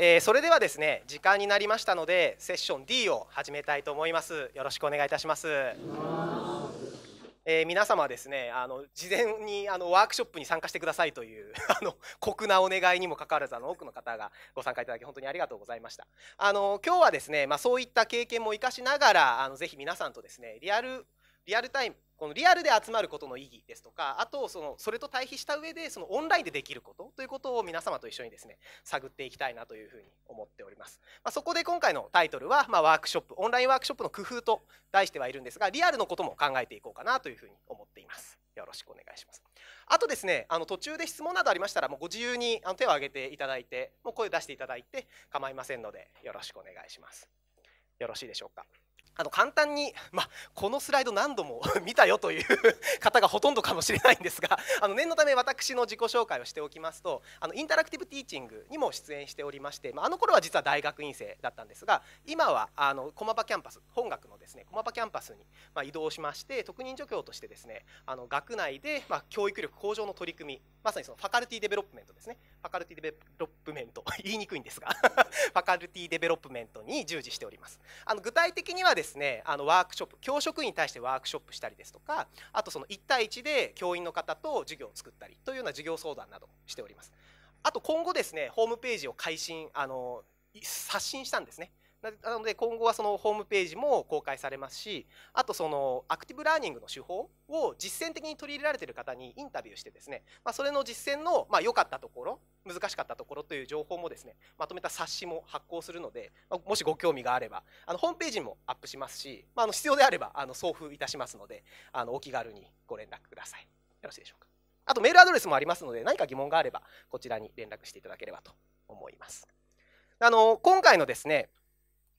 えー、それではですね時間になりましたのでセッション D を始めたいと思いますよろしくお願いいたしますえー、皆様ですねあの事前にあのワークショップに参加してくださいという あの酷なお願いにもかかわらずあの多くの方がご参加いただき本当にありがとうございましたあの今日はですね、まあ、そういった経験も生かしながらあのぜひ皆さんとですねリアルリアルタイムこのリアルで集まることの意義ですとかあとそのそれと対比した上でそのオンラインでできることということを皆様と一緒にですね探っていきたいなというふうに思っております、まあ、そこで今回のタイトルは、まワークショップオンラインワークショップの工夫と題してはいるんですがリアルのことも考えていこうかなというふうに思っていますよろしくお願いしますあとですねあの途中で質問などありましたらもうご自由にあの手を挙げていただいてもう声を出していただいて構いませんのでよろしくお願いしますよろしいでしょうかあの簡単に、まあ、このスライド何度も 見たよという方がほとんどかもしれないんですが あの念のため私の自己紹介をしておきますとあのインタラクティブティーチングにも出演しておりまして、まあ、あの頃は実は大学院生だったんですが今はあの駒場キャンパス本学のですね駒場キャンパスに、ま移動しまして特任助教としてですねあの学内で、ま教育力向上の取り組みまさにそのファカルティデベロップメントですねファカルティデベロップメント言いにくいんですがファカルティデベロップメントに従事しておりますあの具体的にはです、ねですねあのワークショップ教職員に対してワークショップしたりですとかあとその1対1で教員の方と授業を作ったりというような授業相談などしておりますあと今後ですねホームページを改新あの刷新したんですねなので今後はそのホームページも公開されますしあとそのアクティブラーニングの手法を実践的に取り入れられている方にインタビューしてですね、まあ、それの実践のまあ良かったところ難しかったところという情報もですねまとめた冊子も発行するので、まもしご興味があればあのホームページにもアップしますし、まあ、の必要であればあの送付いたしますのであのお気軽にご連絡くださいよろしいでしょうかあとメールアドレスもありますので何か疑問があればこちらに連絡していただければと思いますあの今回のですね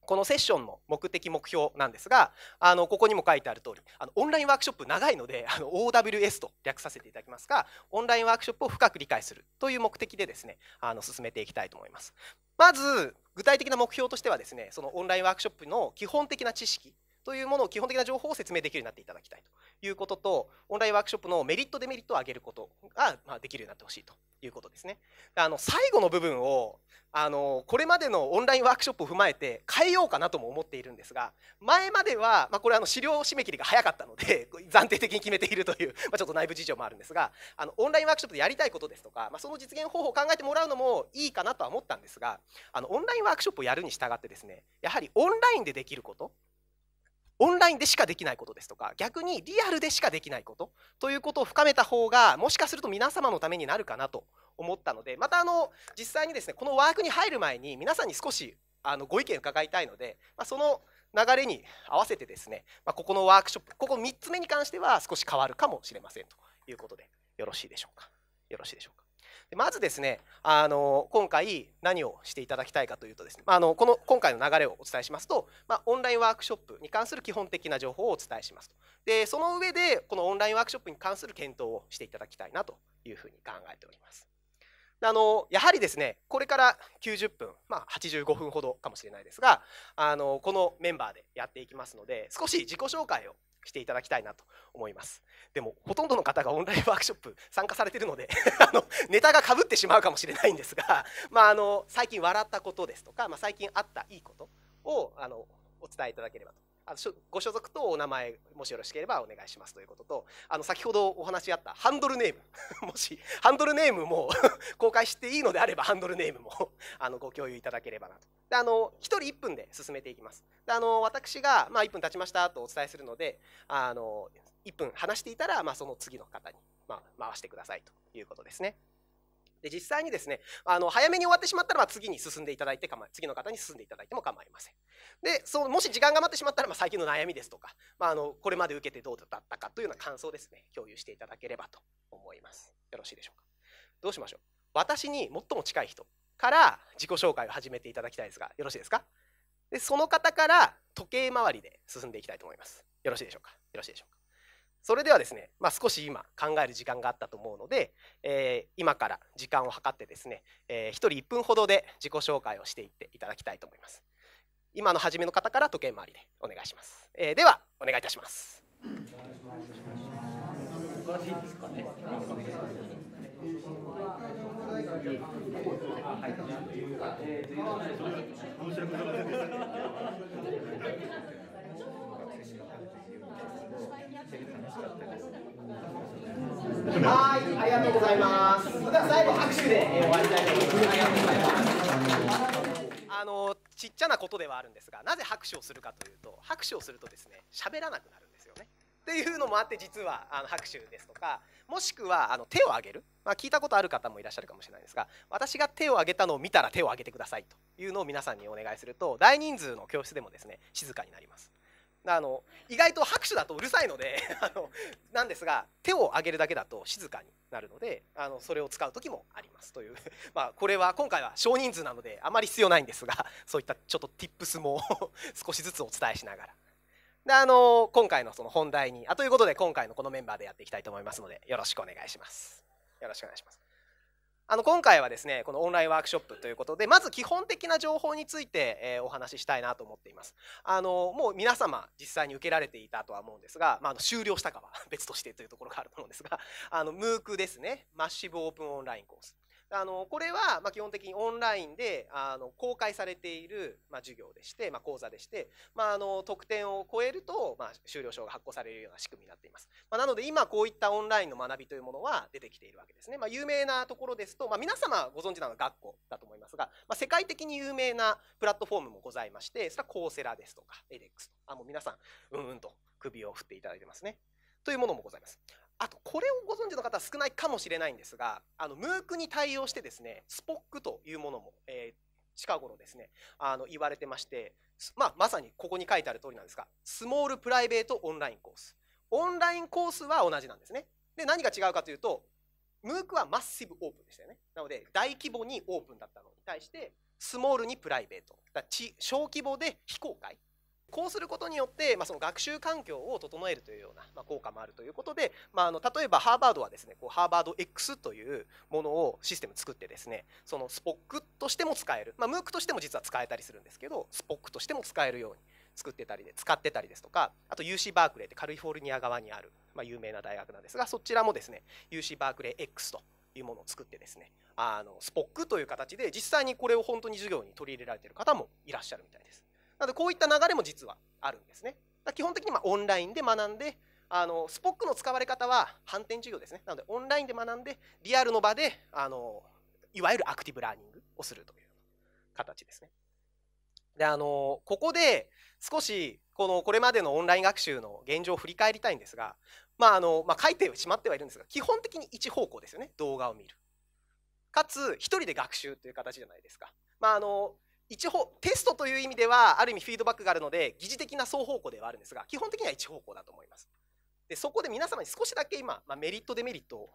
このセッションの目的目標なんですがあのここにも書いてある通りありオンラインワークショップ長いのであの OWS と略させていただきますがオンラインワークショップを深く理解するという目的でですねあの進めていきたいと思いますまず具体的な目標としてはですねそのオンラインワークショップの基本的な知識というものを基本的な情報を説明できるようになっていただきたいということと、オンラインワークショップのメリット、デメリットを上げることが、まあ、できるようになってほしいということですね。あの最後の部分をあのこれまでのオンラインワークショップを踏まえて変えようかなとも思っているんですが前までは、まあ、これあの資料締め切りが早かったので 暫定的に決めているという、まあ、ちょっと内部事情もあるんですがあのオンラインワークショップでやりたいことですとか、まあ、その実現方法を考えてもらうのもいいかなとは思ったんですがあのオンラインワークショップをやるに従ってですねやはりオンラインでできることオンラインでしかできないことですとか逆にリアルでしかできないことということを深めた方がもしかすると皆様のためになるかなと思ったのでまたあの実際にですねこのワークに入る前に皆さんに少しあのご意見伺いたいので、まあ、その流れに合わせてですね、まあ、ここのワークショップここ3つ目に関しては少し変わるかもしれませんということでよろしいでしょうかよろしいでしょうかまずですね、あの今回何をしていただきたいかというとですね、まあ、のこの今回の流れをお伝えしますと、まあ、オンラインワークショップに関する基本的な情報をお伝えしますと。で、その上で、このオンラインワークショップに関する検討をしていただきたいなというふうに考えております。あのやはりですね、これから90分、まあ、85分ほどかもしれないですが、あのこのメンバーでやっていきますので、少し自己紹介をしていただきたいなと思いますでもほとんどの方がオンラインワークショップ参加されてるので あのネタがかぶってしまうかもしれないんですが、まあ、あの最近笑ったことですとか、まあ、最近あったいいことをあのお伝えいただければとあのご所属とお名前もしよろしければお願いしますということとあの先ほどお話しあった ハンドルネームもしハンドルネームも公開していいのであればハンドルネームも あのご共有いただければなとであの1人1分で進めていきますであの私が、まあ、1分経ちましたとお伝えするのであの1分話していたら、まあ、その次の方に、まあ、回してくださいということですね。で実際にですねあの早めに終わってしまったらま次に進んでいただいて構い次の方に進んでいただいても構いませんでそうもし時間が余ってしまったら、まあ、最近の悩みですとか、まあ、あのこれまで受けてどうだったかというような感想ですね共有していただければと思いますよろしいでしょうかどうしましょう私に最も近い人から自己紹介を始めていただきたいですがよろしいですかでその方から時計回りで進んでいきたいと思いますよろしいでしょうかよろしいでしょうかそれではですね、まあ、少し今考える時間があったと思うので、えー、今から時間を計ってですね、えー、1人1分ほどで自己紹介をしていっていただきたいと思います。今の初めの方から時計回りでお願いします。えー、ではお願いいたします。はい、ありがとうございます。では最後拍手で、え終わりたいと思います。ありがとうございます。あのちっちゃなことではあるんですが、なぜ拍手をするかというと、拍手をするとですね、喋らなくなるんですよね。っていうのもあって実はあの拍手ですとかもしくはあの手を挙げる、まあ、聞いたことある方もいらっしゃるかもしれないですが私が手を挙げたのを見たら手を挙げてくださいというのを皆さんにお願いすると大人数の教室でもですね静かになります。あの意外と拍手だとうるさいので あのなんですが手を上げるだけだと静かになるのであのそれを使う時もありますという まあこれは今回は少人数なのであまり必要ないんですがそういったちょっと tips も 少しずつお伝えしながらであの今回のその本題にあということで今回のこのメンバーでやっていきたいと思いますのでよろしくお願いします。よろしくお願いしますあの今回はですねこのオンラインワークショップということでまず基本的な情報について、えー、お話ししたいなと思っていますあのもう皆様実際に受けられていたとは思うんですが、まあ、あの終了したかは別としてというところがあると思うんですがあの MOOC ですねマッシブオープンオンラインコースあのこれはま基本的にオンラインであの公開されているま授業でして、ま講座でして、まあ、あの得点を超えるとま修了証が発行されるような仕組みになっています。まなので今こういったオンラインの学びというものは出てきているわけですね。ま有名なところですと、ま皆様ご存知なのは学校だと思いますが、ま世界的に有名なプラットフォームもございまして、それはコーセラですとか、エデックスとあもう皆さん、うんうんと首を振っていただいてますね。というものもございます。あと、これをご存知の方は少ないかもしれないんですが、あの、ムークに対応してですね、スポックというものも、えー、近頃ですね、あの、言われてまして、まあ、まさにここに書いてある通りなんですが、スモールプライベートオンラインコース。オンラインコースは同じなんですね。で、何が違うかというと、ムークはマッシブオープンでしたよね。なので、大規模にオープンだったのに対して、スモールにプライベート。だ小規模で非公開こうすることによって、まあ、その学習環境を整えるというような、まあ、効果もあるということで、まあ、あの例えばハーバードはですねこうハーバード X というものをシステム作ってですねそのスポックとしても使える、まあ、ムークとしても実は使えたりするんですけどスポックとしても使えるように作ってたりで使ってたりですとかあと UC バークレーってカリフォルニア側にある、まあ、有名な大学なんですがそちらもですね UC バークレー X というものを作ってですねあのスポックという形で実際にこれを本当に授業に取り入れられている方もいらっしゃるみたいです。なのでこういった流れも実はあるんですね。基本的にまオンラインで学んであのスポックの使われ方は反転授業ですね。なのでオンラインで学んでリアルの場であのいわゆるアクティブラーニングをするという形ですね。であのここで少しこのこれまでのオンライン学習の現状を振り返りたいんですが、まああのまあ、書いてしまってはいるんですが基本的に一方向ですよね動画を見る。かつ1人で学習という形じゃないですか。まあ、あの一方テストという意味ではある意味フィードバックがあるので疑似的な双方向ではあるんですが基本的には一方向だと思いますでそこで皆様に少しだけ今、まあ、メリットデメリットを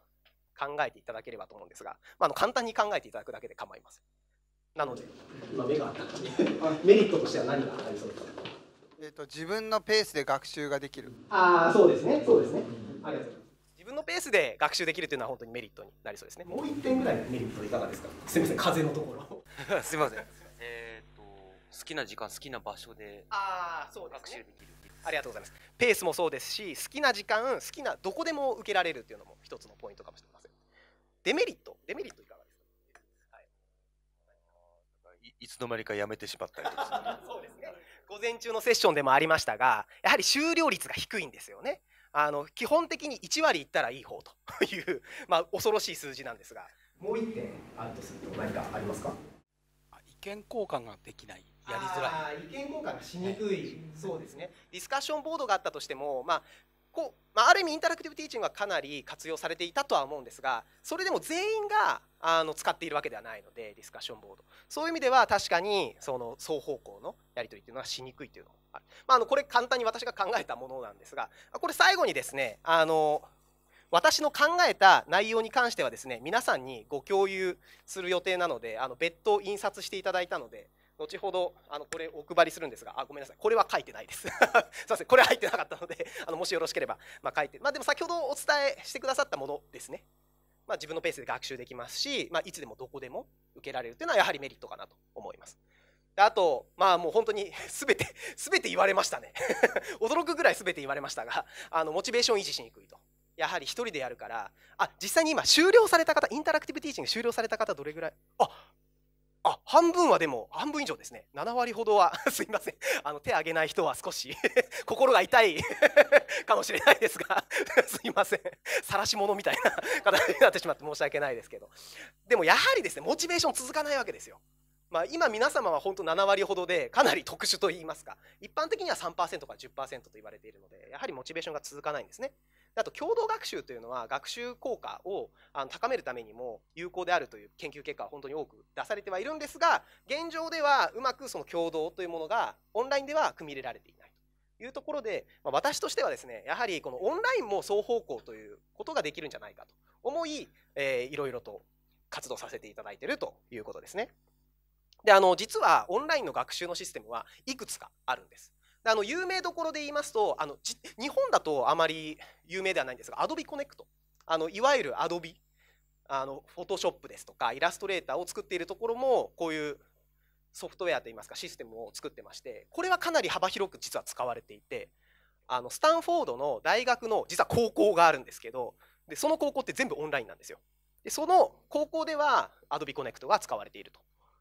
考えていただければと思うんですが、まあ、あの簡単に考えていただくだけで構いませんなので今目がったメリットとしては何がありそうですかえーと、自分のペースで学習ができるああそうですねそうですねありがとうございます自分のペースで学習できるというのは本当にメリットになりそうですねもう1点ぐらいのメリットいかがですかすみません風のところすみません好きな時間好きな場所でああそう学習できるありがとうございますペースもそうですし好きな時間好きなどこでも受けられるっていうのも一つのポイントかもしれませんデメリットデメリットいかがですか、はい、いつの間にかやめてしまったりとか そうですね午前中のセッションでもありましたがやはり終了率が低いんですよねあの基本的に1割いったらいい方という まあ、恐ろしい数字なんですがもう1点あるとすると何かありますか意見交換ができないやりづらい意見交換しにくい、はい、そうですねディスカッションボードがあったとしても、まあこうまあ、ある意味インタラクティブティーチングはかなり活用されていたとは思うんですがそれでも全員があの使っているわけではないのでディスカッションボードそういう意味では確かにその双方向のやり取りっていうのはしにくいというのがまあ、あのこれ簡単に私が考えたものなんですがこれ最後にですねあの私の考えた内容に関してはですね皆さんにご共有する予定なのであの別途印刷していただいたので後ほどあのこれお配りするんですがあごめんなさいこれは書いてないです すみませんこれは入ってなかったのであのもしよろしければ、まあ、書いてまあでも先ほどお伝えしてくださったものですねまあ、自分のペースで学習できますし、まあ、いつでもどこでも受けられるというのはやはりメリットかなと思います。であと、まあ、もう本当に全 て全て言われましたね 驚くぐらい全て言われましたがあのモチベーション維持しにくいとやはり1人でやるからあ実際に今終了された方インタラクティブティーチング終了された方どれぐらいああ半分はでも半分以上ですね7割ほどは すいませんあの手挙げない人は少し 心が痛い かもしれないですがすいません晒し者みたいな形になってしまって申し訳ないですけどでもやはりですねモチベーション続かないわけですよ。まあ、今皆様は本当7割ほどでかなり特殊といいますか一般的には3%から10%と言われているのでやはりモチベーションが続かないんですねあと共同学習というのは学習効果をあの高めるためにも有効であるという研究結果は本当に多く出されてはいるんですが現状ではうまくその共同というものがオンラインでは組み入れられていないというところで、まあ、私としてはですねやはりこのオンラインも双方向ということができるんじゃないかと思い、えー、いろいろと活動させていただいているということですね。であの実はオンラインの学習のシステムはいくつかあるんです。あの有名どころで言いますとあの日本だとあまり有名ではないんですがアドビコネクト、あのいわゆるアドビ、フォトショップですとかイラストレーターを作っているところもこういうソフトウェアといいますかシステムを作ってましてこれはかなり幅広く実は使われていてあのスタンフォードの大学の実は高校があるんですけどでその高校って全部オンラインなんですよでその高校ではアドビコネクトが使われていると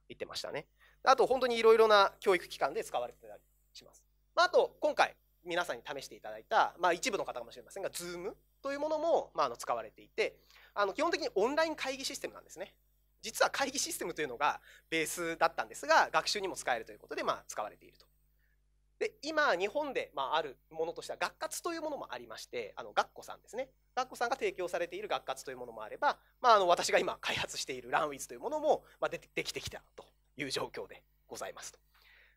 言ってましたねあと本当にいろいろな教育機関で使われてたりしますまあ、あと今回皆さんに試していただいた、まあ、一部の方かもしれませんが Zoom というものも、まあ、あの使われていてあの基本的にオンライン会議システムなんですね。実は会議システムというのがベースだったんですが学習にも使えるということで、まあ、使われていると。で今日本で、まあ、あるものとしては学活というものもありましてあの学校さんですね学校さんが提供されている学活というものもあれば、まあ、あの私が今開発しているランウィズというものも、まあ、できてきたという状況でございますと。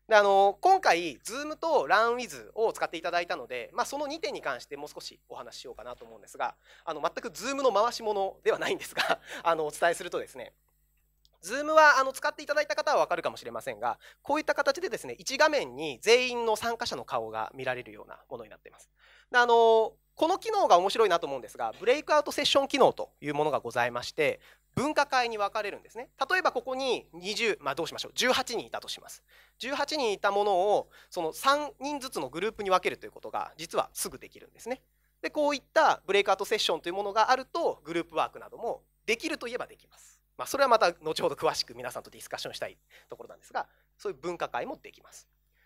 であの今回、Zoom と RunWith を使っていただいたので、まあ、その2点に関してもう少しお話ししようかなと思うんですがあの全く Zoom の回し物ではないんですが あのお伝えするとですね Zoom はあの使っていただいた方は分かるかもしれませんがこういった形でですね1画面に全員の参加者の顔が見られるようなものになっています。であのこの機能が面白いなと思うんですが、ブレイクアウトセッション機能というものがございまして、分科会に分かれるんですね例えばここに20、まあ、どうしましょう18人いたとします18人いたものをその3人ずつのグループに分けるということが実はすぐできるんですねでこういったブレイクアウトセッションというものがあるとグループワークなどもできるといえばできます、まあ、それはまた後ほど詳しく皆さんとディスカッションしたいところなんですがそういう分科会もできます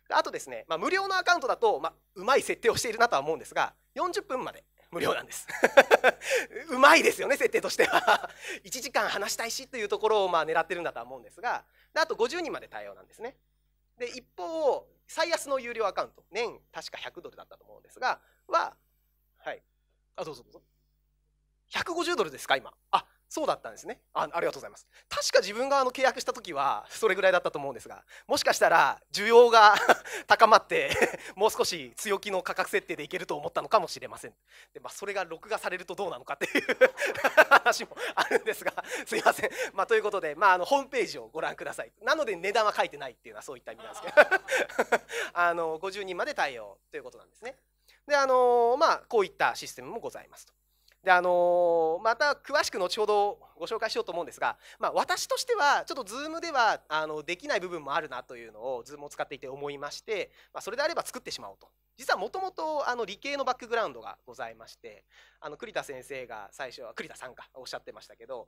あとですね、まあ、無料のアカウントだと、まあ、うまい設定をしているなとは思うんですが40分まで無料なんです うまいですよね設定としては1 時間話したいしというところをまあ狙ってるんだとは思うんですがであと50人まで対応なんですねで一方最安の有料アカウント年確か100ドルだったと思うんですがははいあどうぞどうぞ150ドルですか今あそうだったんですねあありがとうございます確か自分があの契約した時はそれぐらいだったと思うんですがもしかしたら需要が 高まって もう少し強気の価格設定でいけると思ったのかもしれませんで、まあ、それが録画されるとどうなのかっていう 話もあるんですがすいません、まあ、ということで、まあ、あのホームページをご覧くださいなので値段は書いてないっていうのはそういった意味なんですけどあの50人まで対応ということなんですねであのまあ、こういったシステムもございますと。であのー、また詳しく後ほどご紹介しようと思うんですが、まあ、私としてはちょっと Zoom ではあのできない部分もあるなというのを Zoom を使っていて思いまして、まあ、それであれば作ってしまおうと実はもともと理系のバックグラウンドがございましてあの栗田先生が最初は栗田さんかおっしゃってましたけど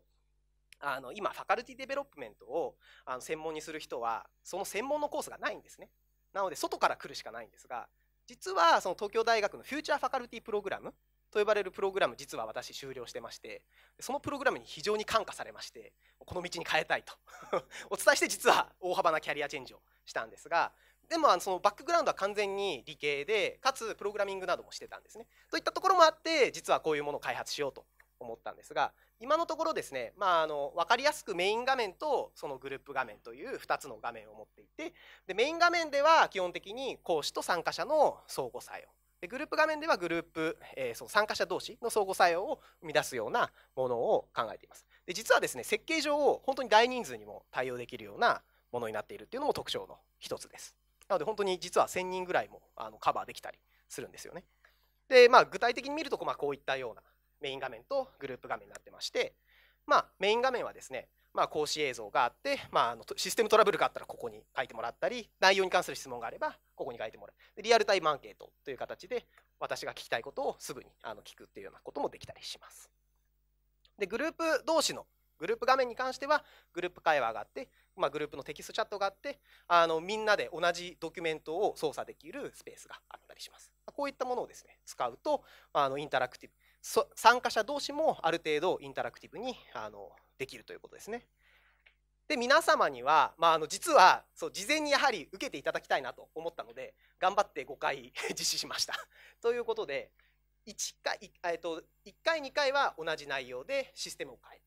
あの今ファカルティデベロップメントをあの専門にする人はその専門のコースがないんですねなので外から来るしかないんですが実はその東京大学のフューチャーファカルティプログラムと呼ばれるプログラム実は私終了してましてそのプログラムに非常に感化されましてこの道に変えたいと お伝えして実は大幅なキャリアチェンジをしたんですがでもそのバックグラウンドは完全に理系でかつプログラミングなどもしてたんですねといったところもあって実はこういうものを開発しようと思ったんですが今のところですね、まあ、あの分かりやすくメイン画面とそのグループ画面という2つの画面を持っていてでメイン画面では基本的に講師と参加者の相互作用でグループ画面ではグループ、えー、その参加者同士の相互作用を生み出すようなものを考えています。で実はですね設計上本当に大人数にも対応できるようなものになっているっていうのも特徴の一つです。なので本当に実は1000人ぐらいもあのカバーできたりするんですよね。でまあ具体的に見るとまあこういったようなメイン画面とグループ画面になってましてまあメイン画面はですねまあ、講師映像があって、まあ、あのシステムトラブルがあったらここに書いてもらったり内容に関する質問があればここに書いてもらうリアルタイムアンケートという形で私が聞きたいことをすぐにあの聞くっていうようなこともできたりします。でグループ同士のグループ画面に関してはグループ会話があって、まあ、グループのテキストチャットがあってあのみんなで同じドキュメントを操作できるスペースがあったりします。こういったものをですね使うとあのインタラクティブ参加者同士もある程度インタラクティブにあのできるということですね。で皆様には、まあ、あの実はそう事前にやはり受けていただきたいなと思ったので頑張って5回 実施しました。ということで1回,、えっと、1回2回は同じ内容でシステムを変え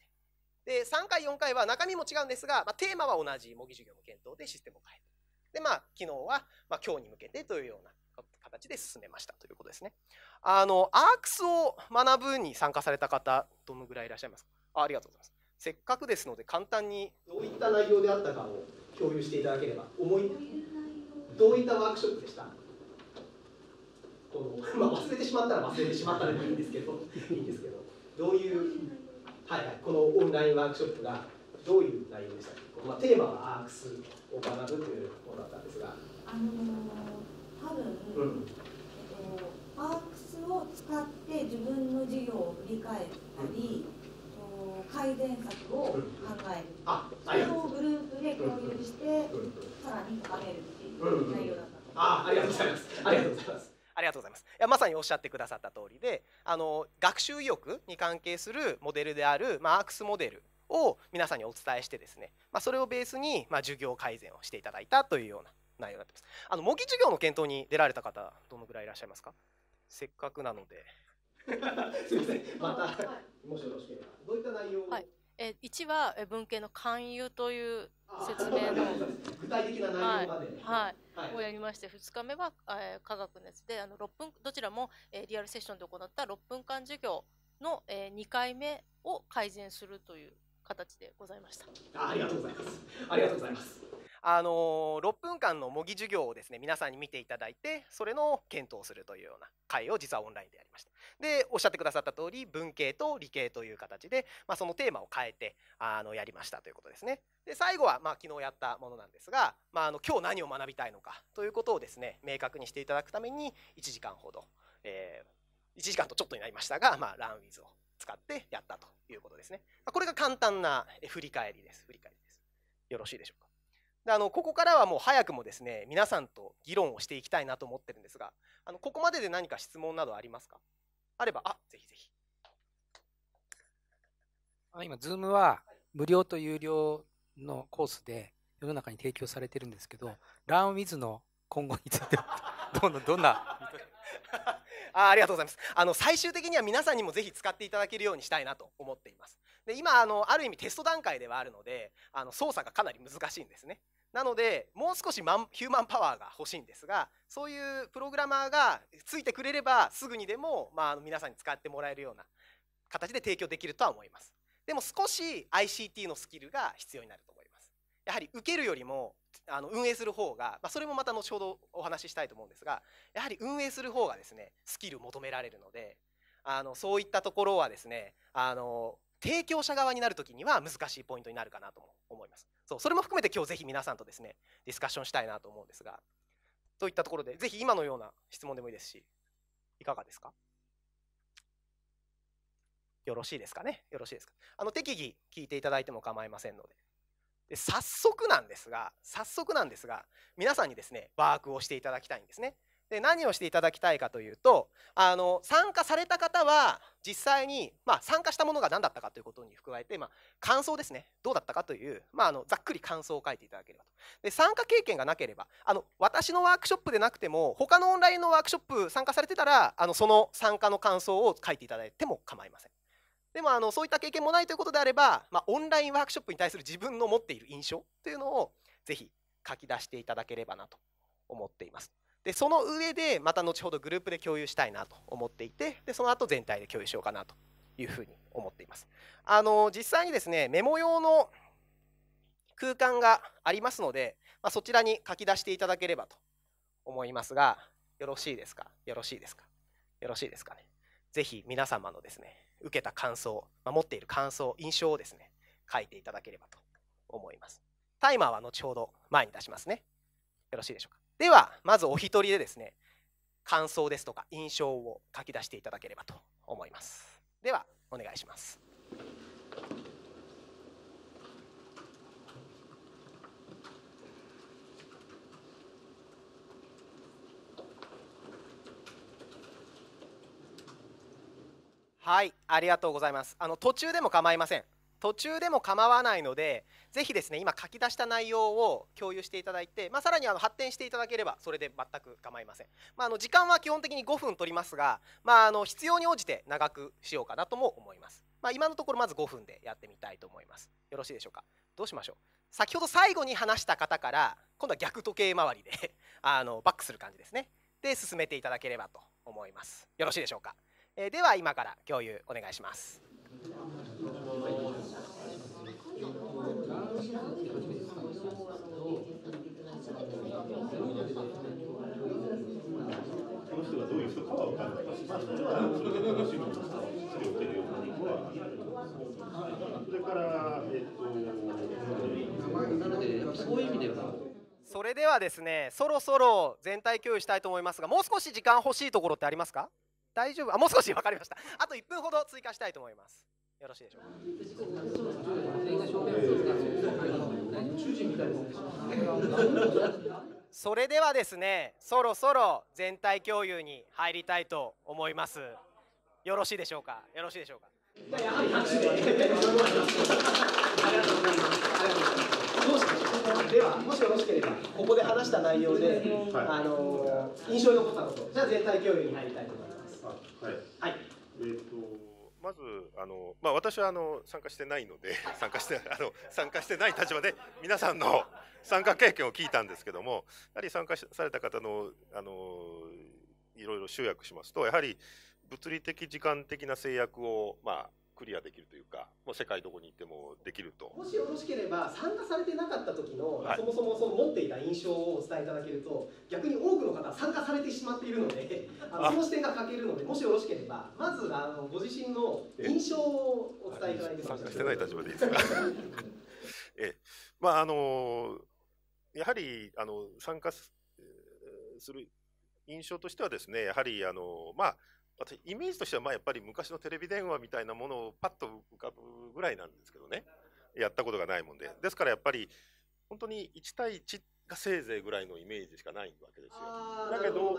てで3回4回は中身も違うんですが、まあ、テーマは同じ模擬授業の検討でシステムを変えてでまあ昨日は、まあ、今日に向けてというような形で進めましたということですねあのアークスを学ぶに参加された方どのぐらいいらっしゃいますかありがとうございますせっかくですので簡単にどういった内容であったかを共有していただければ思いどういったワークショップでしたこの、まあ、忘れてしまったら忘れてしまったらいいんですけどいいんですけどどういうはいはい、このオンラインワークショップがどういう内容でしたっまあ、テーマはアークスを学ぶというものだったんですが。あのー、多分、うん、えっと、アークスを使って自分の事業を振り返ったり、うん改善策を考える、それをグループで共有して、さらに高めるっていう内容だったあありがとうございます。ありがとうございます。ありがとうございます。いやまさにおっしゃってくださった通りで、あの学習意欲に関係するモデルであるまあアークスモデルを皆さんにお伝えしてですね、まあ、それをベースにまあ授業改善をしていただいたというような内容になってます。あの模擬授業の検討に出られた方どのぐらいいらっしゃいますか？せっかくなので。すみません、また、はい、もしよろしければ、どういった内容はいえ1は文系の勧誘という説明の具体的な内容まで、はいはいをやりまして2日目は、えー、科学熱であの6分どちらも、えー、リアルセッションで行った6分間授業の、えー、2回目を改善するという形でございましたありがとうございますありがとうございますあのー、6分間の模擬授業をですね皆さんに見ていただいてそれの検討をするというような会を実はオンラインでやりましたでおっしゃってくださった通り文系と理系という形で、まあ、そのテーマを変えてあのやりましたということですね。で最後は、まあ、昨日やったものなんですが、まあ、あの今日何を学びたいのかということをですね明確にしていただくために1時間ほど、えー、1時間とちょっとになりましたが、まあ、ランウィズを使ってやったということですね。まあ、これが簡単な振り返りです。振り返りです。よろしいでしょうか。であのここからはもう早くもですね皆さんと議論をしていきたいなと思ってるんですがあのここまでで何か質問などありますかあれば、あ、ぜひぜひ。今、ズームは無料と有料のコースで世の中に提供されてるんですけど、はい、ランウィズの今後について どんな、どんな あありがとうございますあの最終的には皆さんにもぜひ使っていただけるようにしたいなと思っていますで今あのある意味テスト段階ではあるのであの操作がかなり難しいんですねなのでもう少しマンヒューマンパワーが欲しいんですがそういうプログラマーがついてくれればすぐにでも、まあ、皆さんに使ってもらえるような形で提供できるとは思いますでも少し ICT のスキルが必要になると思いますやはり受けるよりもあの運営する方が、まあ、それもまた後ほどお話ししたいと思うんですがやはり運営する方がですねスキル求められるのであのそういったところはですねあの提供者側になるときには難しいポイントになるかなと思います。そうそれも含めて今日ぜひ皆さんとですねディスカッションしたいなと思うんですがといったところでぜひ今のような質問でもいいですしいかがですかよろしいですかねよろしいですかあの適宜聞いていただいても構いませんのでで早速なんですが早速なんですが皆さんにですねワークをしていただきたいんですねで何をしていただきたいかというとあの参加された方は実際に、まあ、参加したものが何だったかということに加えて、まあ、感想ですねどうだったかという、まあ、あのざっくり感想を書いていただければとで参加経験がなければあの私のワークショップでなくても他のオンラインのワークショップ参加されてたらあのその参加の感想を書いていただいても構いませんでもあのそういった経験もないということであれば、まあ、オンラインワークショップに対する自分の持っている印象というのをぜひ書き出していただければなと思っています。でその上でまた後ほどグループで共有したいなと思っていてでその後全体で共有しようかなというふうに思っていますあの実際にですねメモ用の空間がありますので、まあ、そちらに書き出していただければと思いますがよろしいですかよろしいですかよろしいですかねぜひ皆様のですね受けた感想、まあ、持っている感想印象をですね書いていただければと思いますタイマーは後ほど前に出しますねよろしいでしょうかではまずお一人でですね感想ですとか印象を書き出していただければと思いますではお願いしますはいありがとうございますあの途中でも構いません途中でも構わないのでぜひですね今書き出した内容を共有していただいて、まあ、さらにあの発展していただければそれで全く構いません、まあ、あの時間は基本的に5分取りますが、まあ、あの必要に応じて長くしようかなとも思います、まあ、今のところまず5分でやってみたいと思いますよろしいでしょうかどうしましょう先ほど最後に話した方から今度は逆時計回りで あのバックする感じですねで進めていただければと思いますよろしいでしょうか、えー、では今から共有お願いしますの人がどういう人かは分からない。それで楽しけるようなは。と、いそれではですね、そろそろ全体共有したいと思いますが、もう少し時間欲しいところってありますか大丈夫あ、もう少し分かりました。あと1分ほど追加したいと思います。よろしいでしょうか。それではですねそろそろ全体共有に入りたいと思いますよろしいでしょうかよろしいでしょうかあやはり拍手でありがとうございますではもしよろしければここで話した内容で、はい、あの印象に残ったことじゃあ全体共有に入りたいと思いますはい、はい、えっ、ー、とまずあの、まあ、私はあの参加してないので 参加してあの参加してない立場で皆さんの 参加経験を聞いたんですけどもやはり参加された方のあのいろいろ集約しますとやはり物理的時間的な制約を、まクリアできるというか、もう世界どこに行ってもできると。もしよろしければ、参加されてなかった時の、はい、そもそもその持っていた印象をお伝えいただけると、逆に多くの方、参加されてしまっているので、あのその視点が欠けるので、もしよろしければ、まずあのご自身の印象をお伝えいただいて参加してない立場でいいですか。えまああのやはりあの参加する印象としてはですね、やはりあのまあ私、イメージとしては、まあ、やっぱり昔のテレビ電話みたいなものをパッと浮かぶぐらいなんですけどね。やったことがないもんで。ですからやっぱり、本当に1対1がせいぜいぐらいのイメージしかないわけですよ。だけど、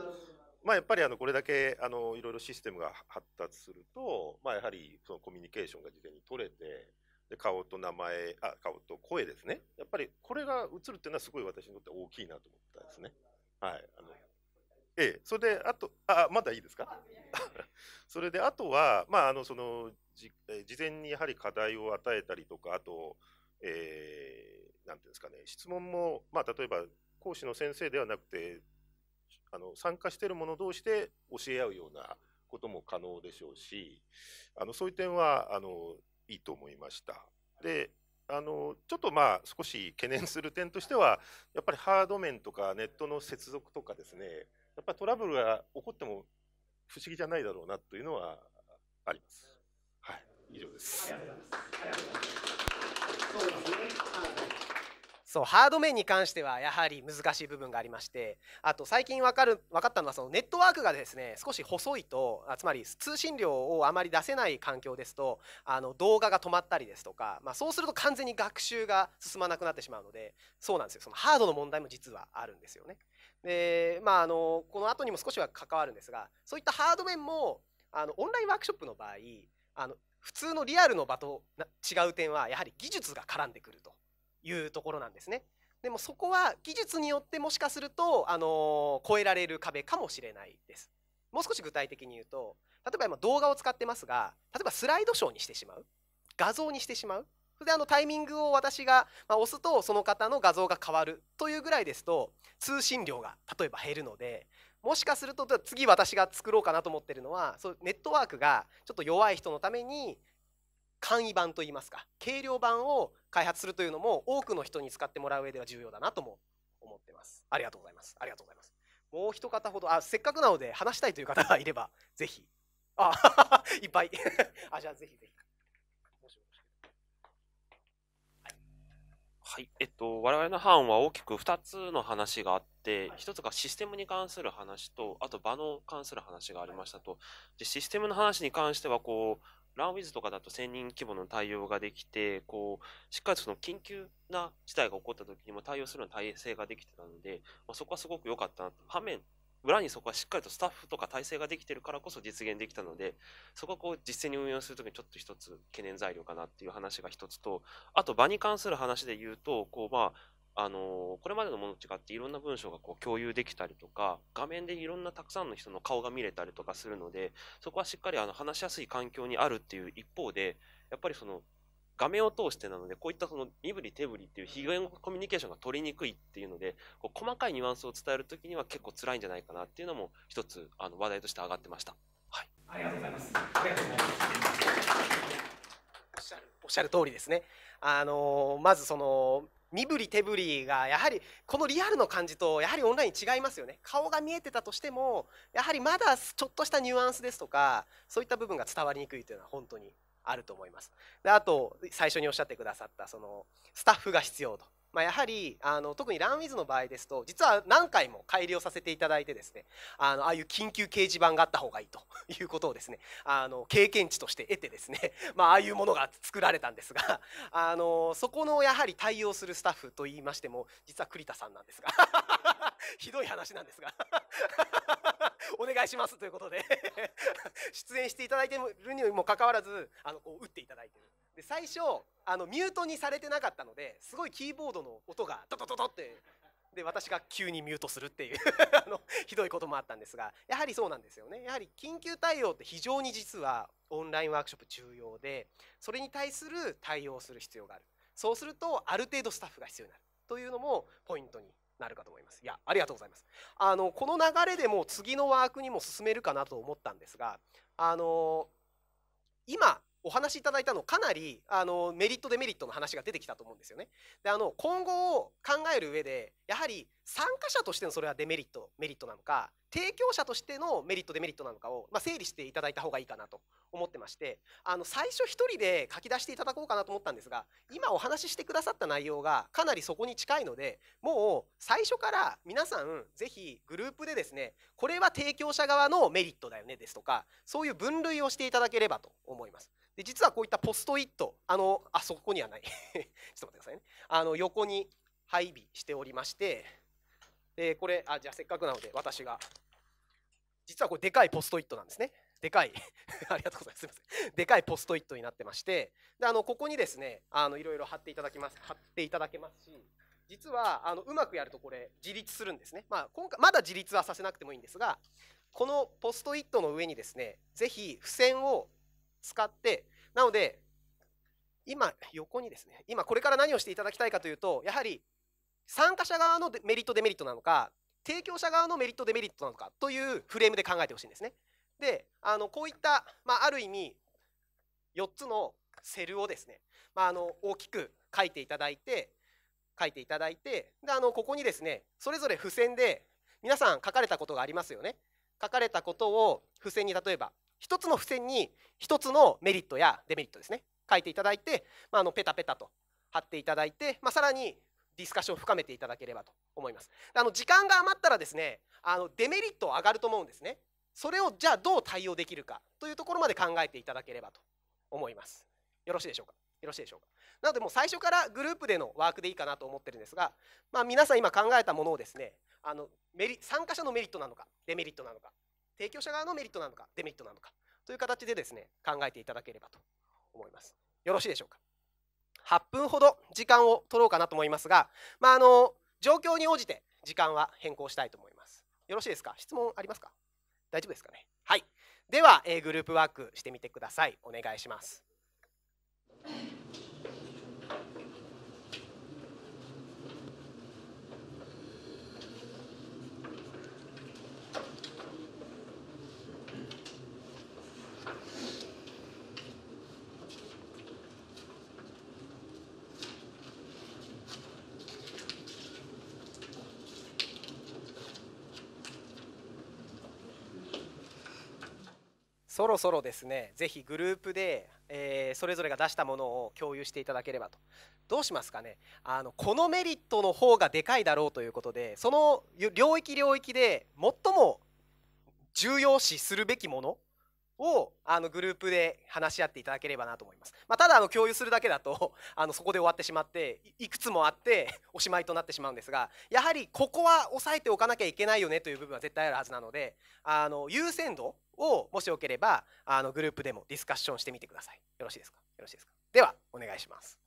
まあ、やっぱりあのこれだけあのいろいろシステムが発達すると、まあ、やはりそのコミュニケーションが事前に取れて、で顔と名前あ、顔と声ですね、やっぱりこれが映るっていうのは、すごい私にとって大きいなと思ったんですね。はい、あのええ、それで、あと、あ、まだいいですか それで、あとは、まあ、あの、その、事前にやはり課題を与えたりとか、あと、えー、なんていうんですかね、質問も、まあ、例えば、講師の先生ではなくて、あの参加している者同士で教え合うようなことも可能でしょうし、あのそういう点はあのいいと思いました。であのちょっとまあ少し懸念する点としてはやっぱりハード面とかネットの接続とかですねやっぱりトラブルが起こっても不思議じゃないだろうなというのはあります。はい、以上です。そうハード面に関してはやはり難しい部分がありましてあと最近分かる分かったのはそのネットワークがですね少し細いとあつまり通信量をあまり出せない環境ですとあの動画が止まったりですとか、まあ、そうすると完全に学習が進まなくなってしまうのでそうなんですよそのハードの問題も実はあるんですよね。で、まあ、あのこの後にも少しは関わるんですがそういったハード面もあのオンラインワークショップの場合あの普通のリアルの場と違う点はやはり技術が絡んでくるというところなんですね。でもそこは技術によってもしかすると、あの超えられる壁かもしれないです。もう少し具体的に言うと例えば今動画を使ってますが例えばスライドショーにしてしまう画像にしてしまうであのタイミングを私がま押すとその方の画像が変わるというぐらいですと通信量が例えば減るのでもしかすると次私が作ろうかなと思ってるのはそうネットワークがちょっと弱い人のために簡易版といいますか軽量版を開発するというのも多くの人に使ってもらう上では重要だなとも思ってますありがとうございますありがとうございますもう一方ほどあせっかくなので話したいという方がいればぜひあ いっぱい あじゃあぜひぜひはい。えっと、我々の班は大きく2つの話があって、1つがシステムに関する話と、あと場の関する話がありましたと。で、システムの話に関しては、こう、ランウィズとかだと1000人規模の対応ができて、こう、しっかりその緊急な事態が起こった時にも対応するような体制ができてたので、まあ、そこはすごく良かったなと。反面、裏にそこはしっかりとスタッフとか体制ができてるからこそ実現できたので、そこをこう実践に運用するときにちょっと一つ懸念材料かなっていう話が一つと、あと場に関する話で言うと、こうまあ、あのー、これまでのものと違っていろんな文章がこう共有できたりとか、画面でいろんなたくさんの人の顔が見れたりとかするので、そこはしっかりあの話しやすい環境にあるっていう一方で、やっぱりその画面を通してなので、こういったその身振り手振りっていう非言コミュニケーションが取りにくいっていうので、こう細かいニュアンスを伝えるときには結構辛いんじゃないかなっていうのも一つあの話題として上がってました。はい。ありがとうございます。ありがとうございます。おっしゃるおっしゃる通りですね。あのまずその身振り手振りがやはりこのリアルの感じとやはりオンライン違いますよね顔が見えてたとしてもやはりまだちょっとしたニュアンスですとかそういった部分が伝わりにくいというのは本当にあると思います。であと最初におっしゃってくださったそのスタッフが必要と。まあ、やはりあの特にランウィズの場合ですと実は何回も改良させていただいてですねあのああいう緊急掲示板があった方がいいと いうことをですねあの経験値として得てですね、まあ、あいうものが作られたんですが あのそこのやはり対応するスタッフといいましても実は栗田さんなんですがひどい話なんですがお願いしますということで 出演していただいてるにもかかわらずあのこう打っていただいてるで最初あのミュートにされてなかったのですごいキーボードの音がトトトトってで私が急にミュートするっていう あのひどいこともあったんですがやはりそうなんですよねやはり緊急対応って非常に実はオンラインワークショップ重要でそれに対する対応する必要があるそうするとある程度スタッフが必要になるというのもポイントになるかと思います。いや、ありがとうございます。あの、この流れでも次のワークにも進めるかなと思ったんですが、あの、今、お話しいただいたのかなりあのメリットデメリットの話が出てきたと思うんですよね。であの今後を考える上でやはり参加者としてのそれはデメリットメリットなのか提供者としてのメリットデメリットなのかを、まあ、整理していただいた方がいいかなと思ってましてあの最初1人で書き出していただこうかなと思ったんですが今お話ししてくださった内容がかなりそこに近いのでもう最初から皆さんぜひグループでですねこれは提供者側のメリットだよねですとかそういう分類をしていただければと思います。で実はこういったポストイットあのあそこにはない ちょっと待ってくださいねあの横に配備しておりましてで、これあじゃあせっかくなので私が実はこれでかいポストイットなんですねでかい ありがとうございますすいませんでかいポストイットになってましてであのここにですねあのいろいろ貼っていただきます貼っていただけますし実はあのうまくやるとこれ自立するんですね、まあ、今回まだ自立はさせなくてもいいんですがこのポストイットの上にですねぜひ付箋を使ってなので今横にですね今これから何をしていただきたいかというとやはり参加者側のメリットデメリットなのか提供者側のメリットデメリットなのかというフレームで考えてほしいんですね。であのこういった、まあ、ある意味4つのセルをですね、まあ、あの大きく書いていただいて書いていただいてであのここにですねそれぞれ付箋で皆さん書かれたことがありますよね書かれたことを付箋に例えば1つの付箋に1つのメリットやデメリットですね書いていただいて、まあ、あのペタペタと貼っていただいて、まあ、さらにディスカッションを深めていただければと思いますあの時間が余ったらですねあのデメリット上がると思うんですねそれをじゃあどう対応できるかというところまで考えていただければと思いますよろしいでしょうかよろしいでしょうかなのでもう最初からグループでのワークでいいかなと思ってるんですが、まあ、皆さん今考えたものをですねあのメリ参加者のメリットなのかデメリットなのか提供者側のメリットなのかデメリットなのかという形でですね考えていただければと思いますよろしいでしょうか8分ほど時間を取ろうかなと思いますが、まあ、あの状況に応じて時間は変更したいと思います。よろしいですか質問ありますか大丈夫ですかねはい。では、えグループワークしてみてください。お願いします。そろそろですねぜひグループで、えー、それぞれが出したものを共有していただければとどうしますかねあのこのメリットの方がでかいだろうということでその領域領域で最も重要視するべきものをあのグループで話し合っていただければなと思います、まあ、ただあの共有するだけだと あのそこで終わってしまっていくつもあって おしまいとなってしまうんですがやはりここは押さえておかなきゃいけないよねという部分は絶対あるはずなのであの優先度をもしよければあのグループでもディスカッションしてみてくださいよろしいですかよろしいですかではお願いします。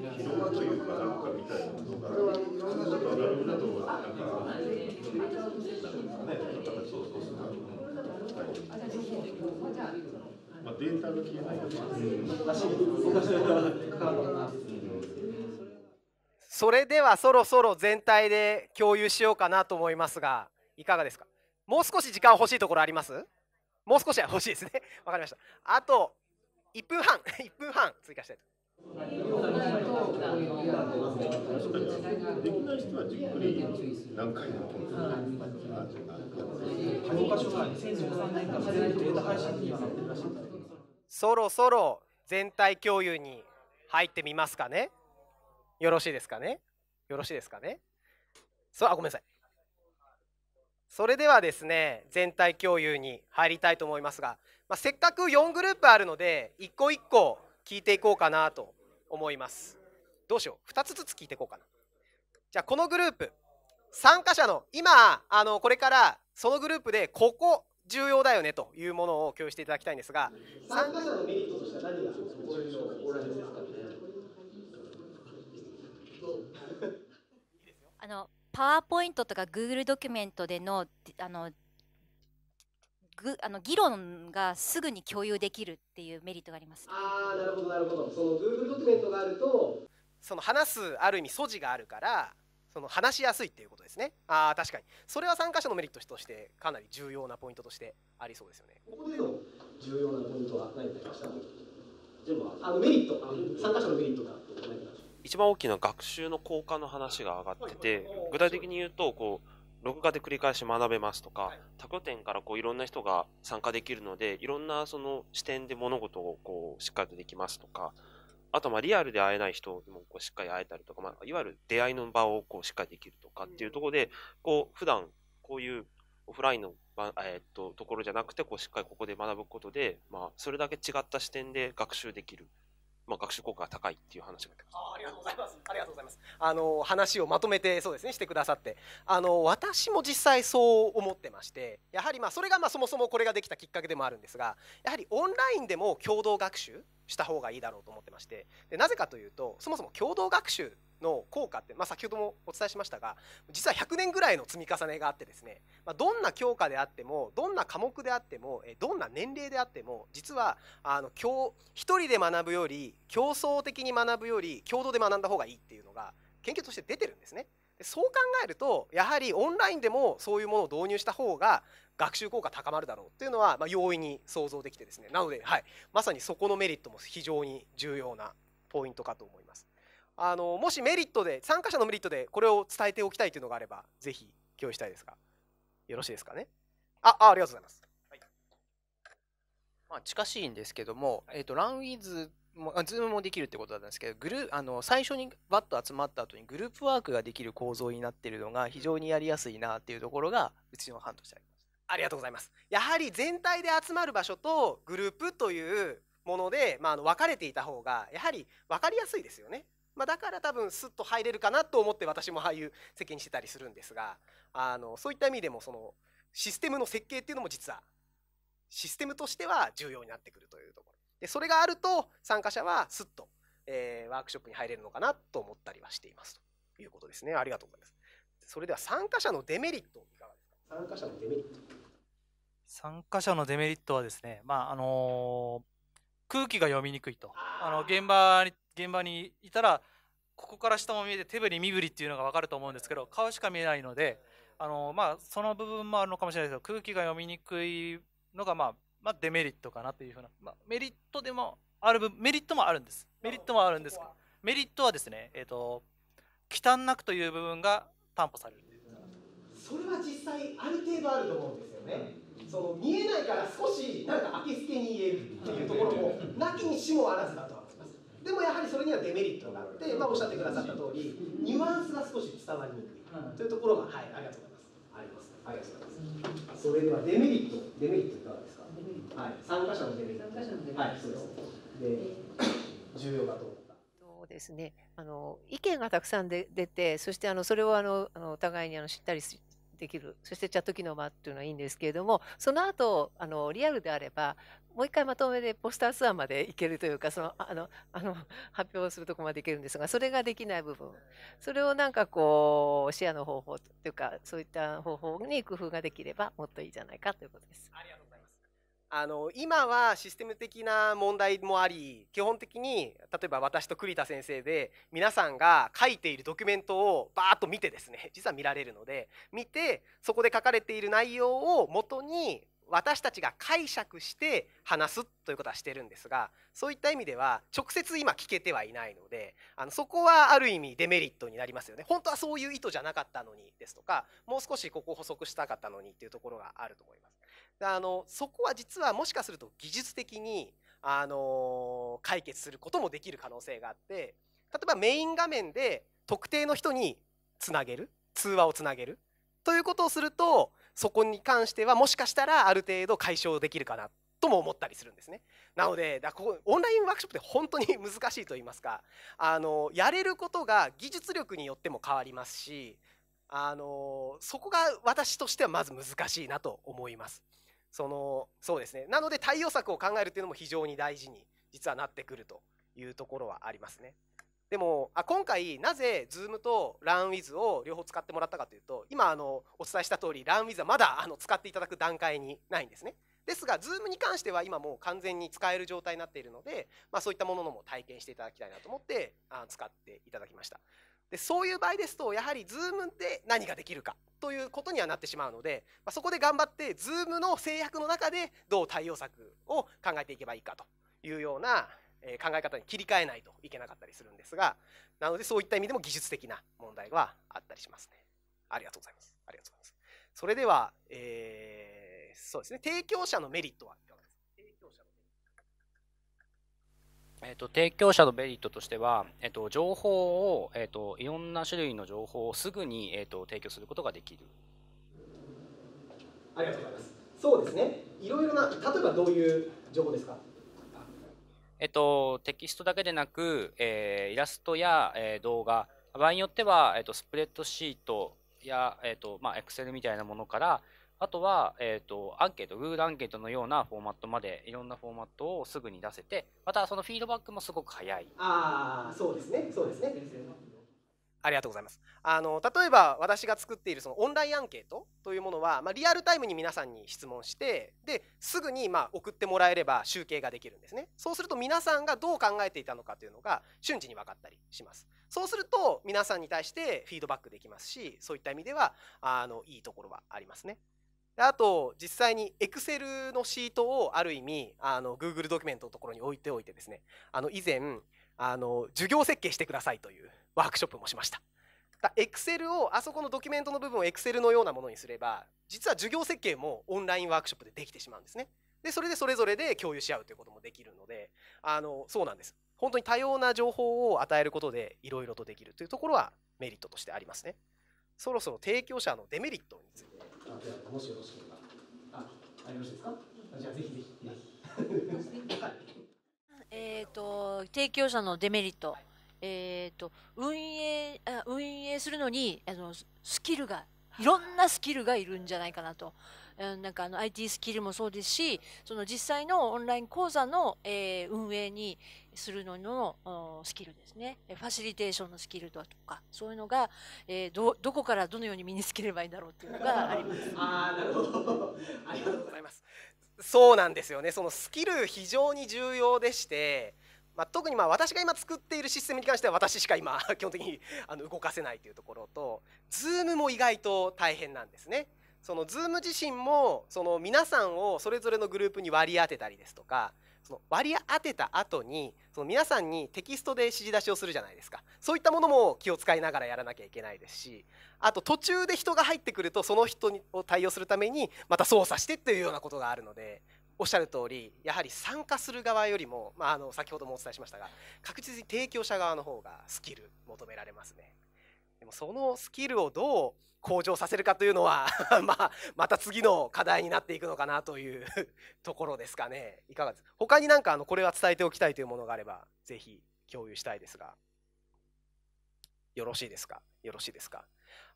広というかなんかみたいなが、なんか。そうですかね。そうそうそはまあデータが消えないそれではそろそろ全体で共有しようかなと思いますが、いかがですか。もう少し時間欲しいところあります？もう少しは欲しいですね。わかりました。あと1分半、1 分半追加したいと。できない人はじっくり何回もそろそろ全体共有に入ってみますかねよろしいですかねよろしいですかねそあごめんなさいそれではですね全体共有に入りたいと思いますが、まあ、せっかく4グループあるので一個一個聞いていこうかなと思いますどうしよう2つずつ聞いていこうかなじゃあこのグループ参加者の今あのこれからそのグループでここ重要だよねというものを共有していただきたいんですが参加者のメリットとしては何がそこれのオーラルですかねあのパワーポイントとか Google ドキュメントでのあのぐあの議論がすぐに共有できるっていうメリットがあります。ああなるほどなるほど。その Google ドキュメントがあるとその話すある意味素地があるからその話しやすいっていうことですね。ああ確かにそれは参加者のメリットとしてかなり重要なポイントとしてありそうですよね。ここでの重要なポイントは何になました？でもあのメリット参加者のメリットが一番大きな学習の効果の話が上がってて具体的に言うとこう。録画で繰り返し学べますとか、はい、多拠点からこういろんな人が参加できるのでいろんなその視点で物事をこうしっかりとできますとかあとまあリアルで会えない人もこうしっかり会えたりとか、まあ、いわゆる出会いの場をこうしっかりできるとかっていうところで、うん、こう普段こういうオフラインの、まあ、えー、っとところじゃなくてこうしっかりここで学ぶことで、まあ、それだけ違った視点で学習できるまあ、学習効果が高いっていう話があありがとうございますありがとうございますあの話をまとめてそうですねしてくださってあの私も実際そう思ってましてやはりまあそれがまあそもそもこれができたきっかけでもあるんですがやはりオンラインでも共同学習した方がいいだろうと思ってましてでなぜかというとそもそも共同学習の効果って、まあ、先ほどもお伝えしましたが実は100年ぐらいの積み重ねがあってですね、まあ、どんな教科であってもどんな科目であってもどんな年齢であっても実はあの一人で学ぶより競争的に学ぶより共同で学んだ方がいいっていうのが研究として出てるんですね。そう考えるとやはりオンラインでもそういうものを導入した方が学習効果高まるだろうっていうのは、まあ、容易に想像できてですねなので、はい、まさにそこのメリットも非常に重要なポイントかと思いますあのもしメリットで参加者のメリットでこれを伝えておきたいというのがあればぜひ共有したいですがよろしいですかねああありがとうございます、はい、まあ、近しいんですけども、えーとランウィズもあ、ズームもできるってことなんですけど、グルあの最初にバッと集まった後にグループワークができる構造になってるのが非常にやりやすいなっていうところが、うちの班としてあります。ありがとうございます。やはり全体で集まる場所とグループというもので、まあ、あの分かれていた方が、やはり分かりやすいですよね。まあ、だから多分スッと入れるかなと思って私もああいう席にしてたりするんですが、あのそういった意味でもそのシステムの設計っていうのも実はシステムとしては重要になってくるというところ。でそれがあると参加者はすっと、えー、ワークショップに入れるのかなと思ったりはしていますということですねありがとうございますそれでは参加者のデメリットいかがですか参加者のデメリット参加者のデメリットはですねまああのー、空気が読みにくいとあの現場に現場にいたらここから下も見えて手振り身振りっていうのが分かると思うんですけど顔しか見えないのであのまあその部分もあるのかもしれないですけど空気が読みにくいのがまあまあ、デメリットかなというふうな、まあ、メリットでもある分メリットもあるんですメリットもあるんですメリットはですねえっ、ー、と忌憚なくという部分が担保されるそれは実際ある程度あると思うんですよねその見えないから少しなんか明けすけに言えるっていうところもなきにしもあらずだとは思いますでもやはりそれにはデメリットがあって、まあ、おっしゃってくださった通りニュアンスが少し伝わりにくいというところがはいありがとうございますありがとうございますそれではデメリットデメリットいかがですかはい、参加者の参加者のはい、そうです。で、重要だとそうですね、あの意見がたくさんで出てそしてあのそれをあのあのお互いにあの知ったりできるそしてチャット機能もあっていうのはいいんですけれどもその後あのリアルであればもう一回まとめでポスターツアーまで行けるというかそのあのあの発表するとこまで行けるんですがそれができない部分それをなんかこうシェアの方法というかそういった方法に工夫ができればもっといいじゃないかということです。あの今はシステム的な問題もあり基本的に例えば私と栗田先生で皆さんが書いているドキュメントをバーッと見てですね 実は見られるので見てそこで書かれている内容をもとに私たちが解釈して話すということはしてるんですがそういった意味では直接今聞けてはいないのであのそこはある意味デメリットになりますよね本当はそういう意図じゃなかったのにですとかもう少しここを補足したかったのにっていうところがあると思います。あのそこは実はもしかすると技術的にあの解決することもできる可能性があって例えばメイン画面で特定の人につなげる通話をつなげるということをするとそこに関してはもしかしたらある程度解消できるかなとも思ったりするんですね。なのでだここオンラインワークショップって本当に難しいと言いますかあのやれることが技術力によっても変わりますしあのそこが私としてはまず難しいなと思います。そのそうですねなので対応策を考えるっていうのも非常に大事に実はなってくるというところはありますねでもあ今回なぜ Zoom と LANWIZ を両方使ってもらったかというと今あのお伝えした通り LANWIZ はまだあの使っていただく段階にないんですねですが Zoom に関しては今もう完全に使える状態になっているので、まあ、そういったもののも体験していただきたいなと思ってあ使っていただきましたでそういう場合ですとやはり Zoom で何ができるかということにはなってしまうので、まあ、そこで頑張って Zoom の制約の中でどう対応策を考えていけばいいかというような考え方に切り替えないといけなかったりするんですがなのでそういった意味でも技術的な問題はあったりしますね。ありがとうございます。ありがとうございます。それでは、えー、そうですね、提供者のメリットはえっと、提供者のメリットとしては、えっと、情報を、えっと、いろんな種類の情報をすぐに、えっと、提供することができる。ありがとうございます。そうですね。いろいろな、例えばどういう情報ですかえっと、テキストだけでなく、えー、イラストや、えー、動画、場合によっては、えっと、スプレッドシートや、えっとまあ、e x c e みたいなものから、あとは、えっ、ー、と、アンケート、Google アンケートのようなフォーマットまで、いろんなフォーマットをすぐに出せて、またそのフィードバックもすごく早い。ああ、そうですね、そうですね。ありがとうございます。あの例えば私が作っているそのオンラインアンケートというものは、まあ、リアルタイムに皆さんに質問してですぐにまあ送ってもらえれば集計ができるんですね。そうすると皆さんがどう考えていたのかというのが瞬時に分かったりします。そうすると皆さんに対してフィードバックできますしそういった意味ではあのいいところはありますね。あと実際に Excel のシートをある意味あの Google ドキュメントのところに置いておいてですねあの以前あの授業設計してくださいというワークショップもしました。エクセルをあそこのドキュメントの部分をエクセルのようなものにすれば実は授業設計もオンラインワークショップでできてしまうんですね。でそれでそれぞれで共有し合うということもできるのであのそうなんです本当に多様な情報を与えることでいろいろとできるというところはメリットとしてありますねそろそろ提供者のデメリットについてったので、もしよろしければ。あ、あよろしいですか。じゃあ、ぜひぜひ。えっと、提供者のデメリット。えっ、ー、と、運営、あ運営するのに、あの、スキルが、いろんなスキルがいるんじゃないかなと。なんかあの IT スキルもそうですし、その実際のオンライン講座の、え運営にするののスキルですね。ファシリテーションのスキルとか、そういうのが、えー、どどこからどのように身につければいいんだろうっていうのが あります。あなるほど。ありがとうございます。そうなんですよね。そのスキル非常に重要でして。まあ、特にまあ私が今作っているシステムに関しては私しか今 基本的にあの動かせないというところとズームも意外と大変なんですね。そのズーム自身もその皆さんをそれぞれのグループに割り当てたりですとかその割り当てた後にその皆さんにテキストで指示出しをするじゃないですかそういったものも気を使いながらやらなきゃいけないですしあと途中で人が入ってくるとその人を対応するためにまた操作してっていうようなことがあるのでおっしゃる通りやはり参加する側よりも、まあ、あの先ほどもお伝えしましたが確実に提供者側の方がスキル求められますね。でもそのスキルをどう向上させるかというのは まあ、また次の課題になっていくのかなという ところですかね。いかがですか他になんかあのこれは伝えておきたいというものがあれば、ぜひ共有したいですが。よろしいですかよろしいですか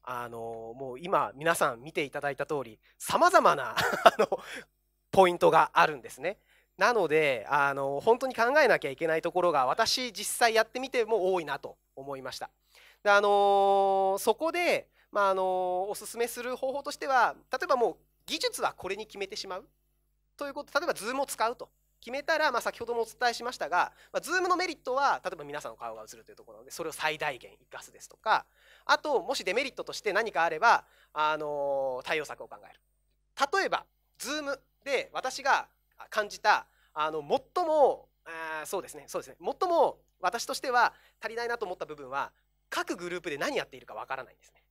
あのもう今皆さん見ていただいた通りさまざまな あのポイントがあるんですね。なのであの本当に考えなきゃいけないところが私実際やってみても多いなと思いました。であのそこでまあ、あのおすすめする方法としては例えばもう技術はこれに決めてしまうということ例えば Zoom を使うと決めたら、まあ、先ほどもお伝えしましたが、まあ、Zoom のメリットは例えば皆さんの顔が映るというところなのでそれを最大限生かすですとかあともしデメリットとして何かあれば、あの対応策を考える例えば Zoom で私が感じたあの最もあそうですねそうですね最も私としては足りないなと思った部分は各グループで何やっているかわからないんですね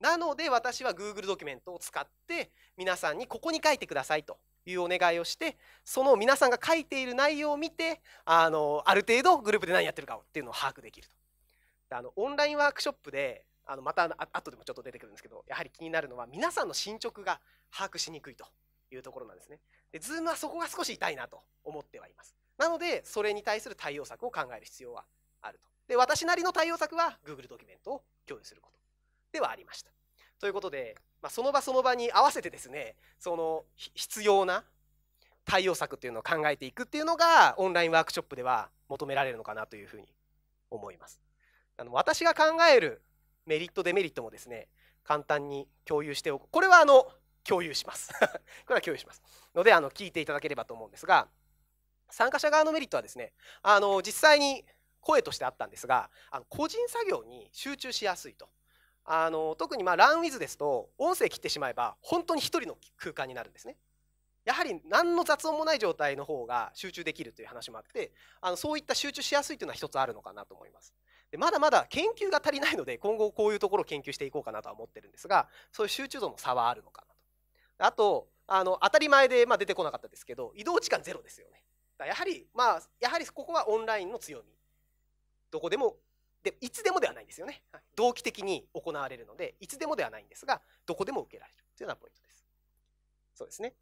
なので私は Google ドキュメントを使って皆さんにここに書いてくださいというお願いをしてその皆さんが書いている内容を見てあのある程度グループで何やってるかをっていうのを把握できると。あのオンラインワークショップであのまた後でもちょっと出てくるんですけどやはり気になるのは皆さんの進捗が把握しにくいというところなんですね。で Zoom はそこが少し痛いなと思ってはいます。なのでそれに対する対応策を考える必要はあると。で私なりの対応策は Google ドキュメントを共有すること。ではありました。ということで、まあ、その場その場に合わせてですねその必要な対応策っていうのを考えていくっていうのがオンラインワークショップでは求められるのかなというふうに思います。あの私が考えるメリットデメリットもですね簡単に共有しておくこれはあの共有します これは共有しますのであの聞いていただければと思うんですが参加者側のメリットはですねあの実際に声としてあったんですがあの個人作業に集中しやすいとあの特にまあランウィズですと音声切ってしまえば本当に1人の空間になるんですね。やはり何の雑音もない状態の方が集中できるという話もあってあのそういった集中しやすいというのは一つあるのかなと思います。でまだまだ研究が足りないので今後こういうところを研究していこうかなとは思ってるんですがそういう集中度の差はあるのかなと。あとあの当たり前で、まあ、出てこなかったですけど移動時間ゼロですよね。やはりまあやはりここはオンラインの強みどこでもでいつでもではないんですよね、同期的に行われるのでいつでもではないんですがどこでも受けられるというのがポイントですそうですね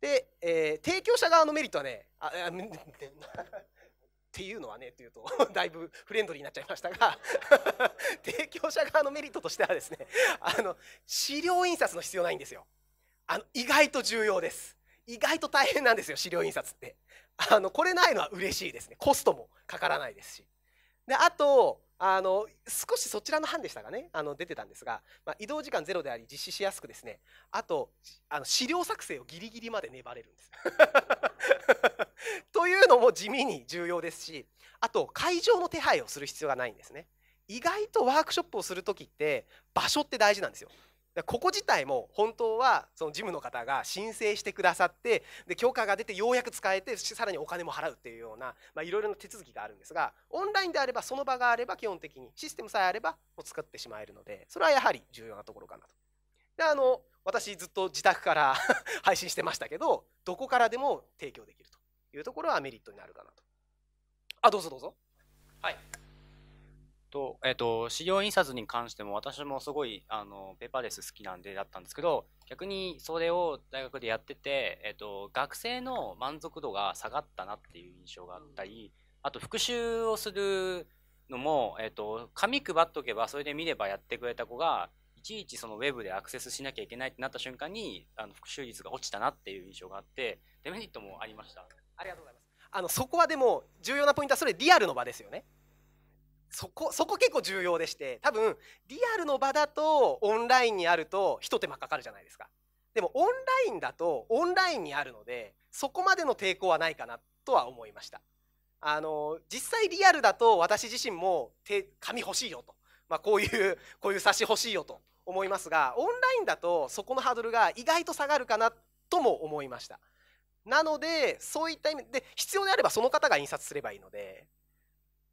で、えー、提供者側のメリットはねあ っていうのはねというと だいぶフレンドリーになっちゃいましたが 提供者側のメリットとしてはですねあの資料印刷の必要ないんですよあの意外と重要です意外と大変なんですよ資料印刷ってあのこれないのは嬉しいですねコストもかからないですしであとあの少しそちらの班でしたがねあの出てたんですが、まあ、移動時間ゼロであり実施しやすくですねあとあの資料作成をギリギリまで粘れるんです。というのも地味に重要ですしあと会場の手配をする必要がないんですね。意外とワークショップをする時って場所って大事なんですよここ自体も本当はその事務の方が申請してくださってで許可が出てようやく使えてさらにお金も払うっていうような、まあ、いろいろな手続きがあるんですがオンラインであればその場があれば基本的にシステムさえあれば作ってしまえるのでそれはやはり重要なところかなと。であの私ずっと自宅から 配信してましたけどどこからでも提供できるというところはメリットになるかなと。あどうぞどうぞ。はいと、えっ、と、資料印刷に関しても私もすごい、あの、ペーパーレス好きなんでだったんですけど、逆にそれを大学でやってて、えっ、と、学生の満足度が下がったなっていう印象があったり、あと復習をするのも、えっ、と、紙配っとけばそれで見ればやってくれた子が、いちいちそのウェブでアクセスしなきゃいけないってなった瞬間に、あの、復習率が落ちたなっていう印象があって、デメリットもありました。ありがとうございます。あの、そこはでも重要なポイントはそれリアルの場ですよね。そこそこ結構重要でして多分リアルの場だとオンラインにあるとひと手間かかるじゃないですかでもオンラインだとオンラインにあるのでそこまでの抵抗はないかなとは思いましたあの実際リアルだと私自身も手紙欲しいよと、まあ、こういうこういう冊子欲しいよと思いますがオンラインだとそこのハードルが意外と下がるかなとも思いましたなのでそういった意味で必要であればその方が印刷すればいいので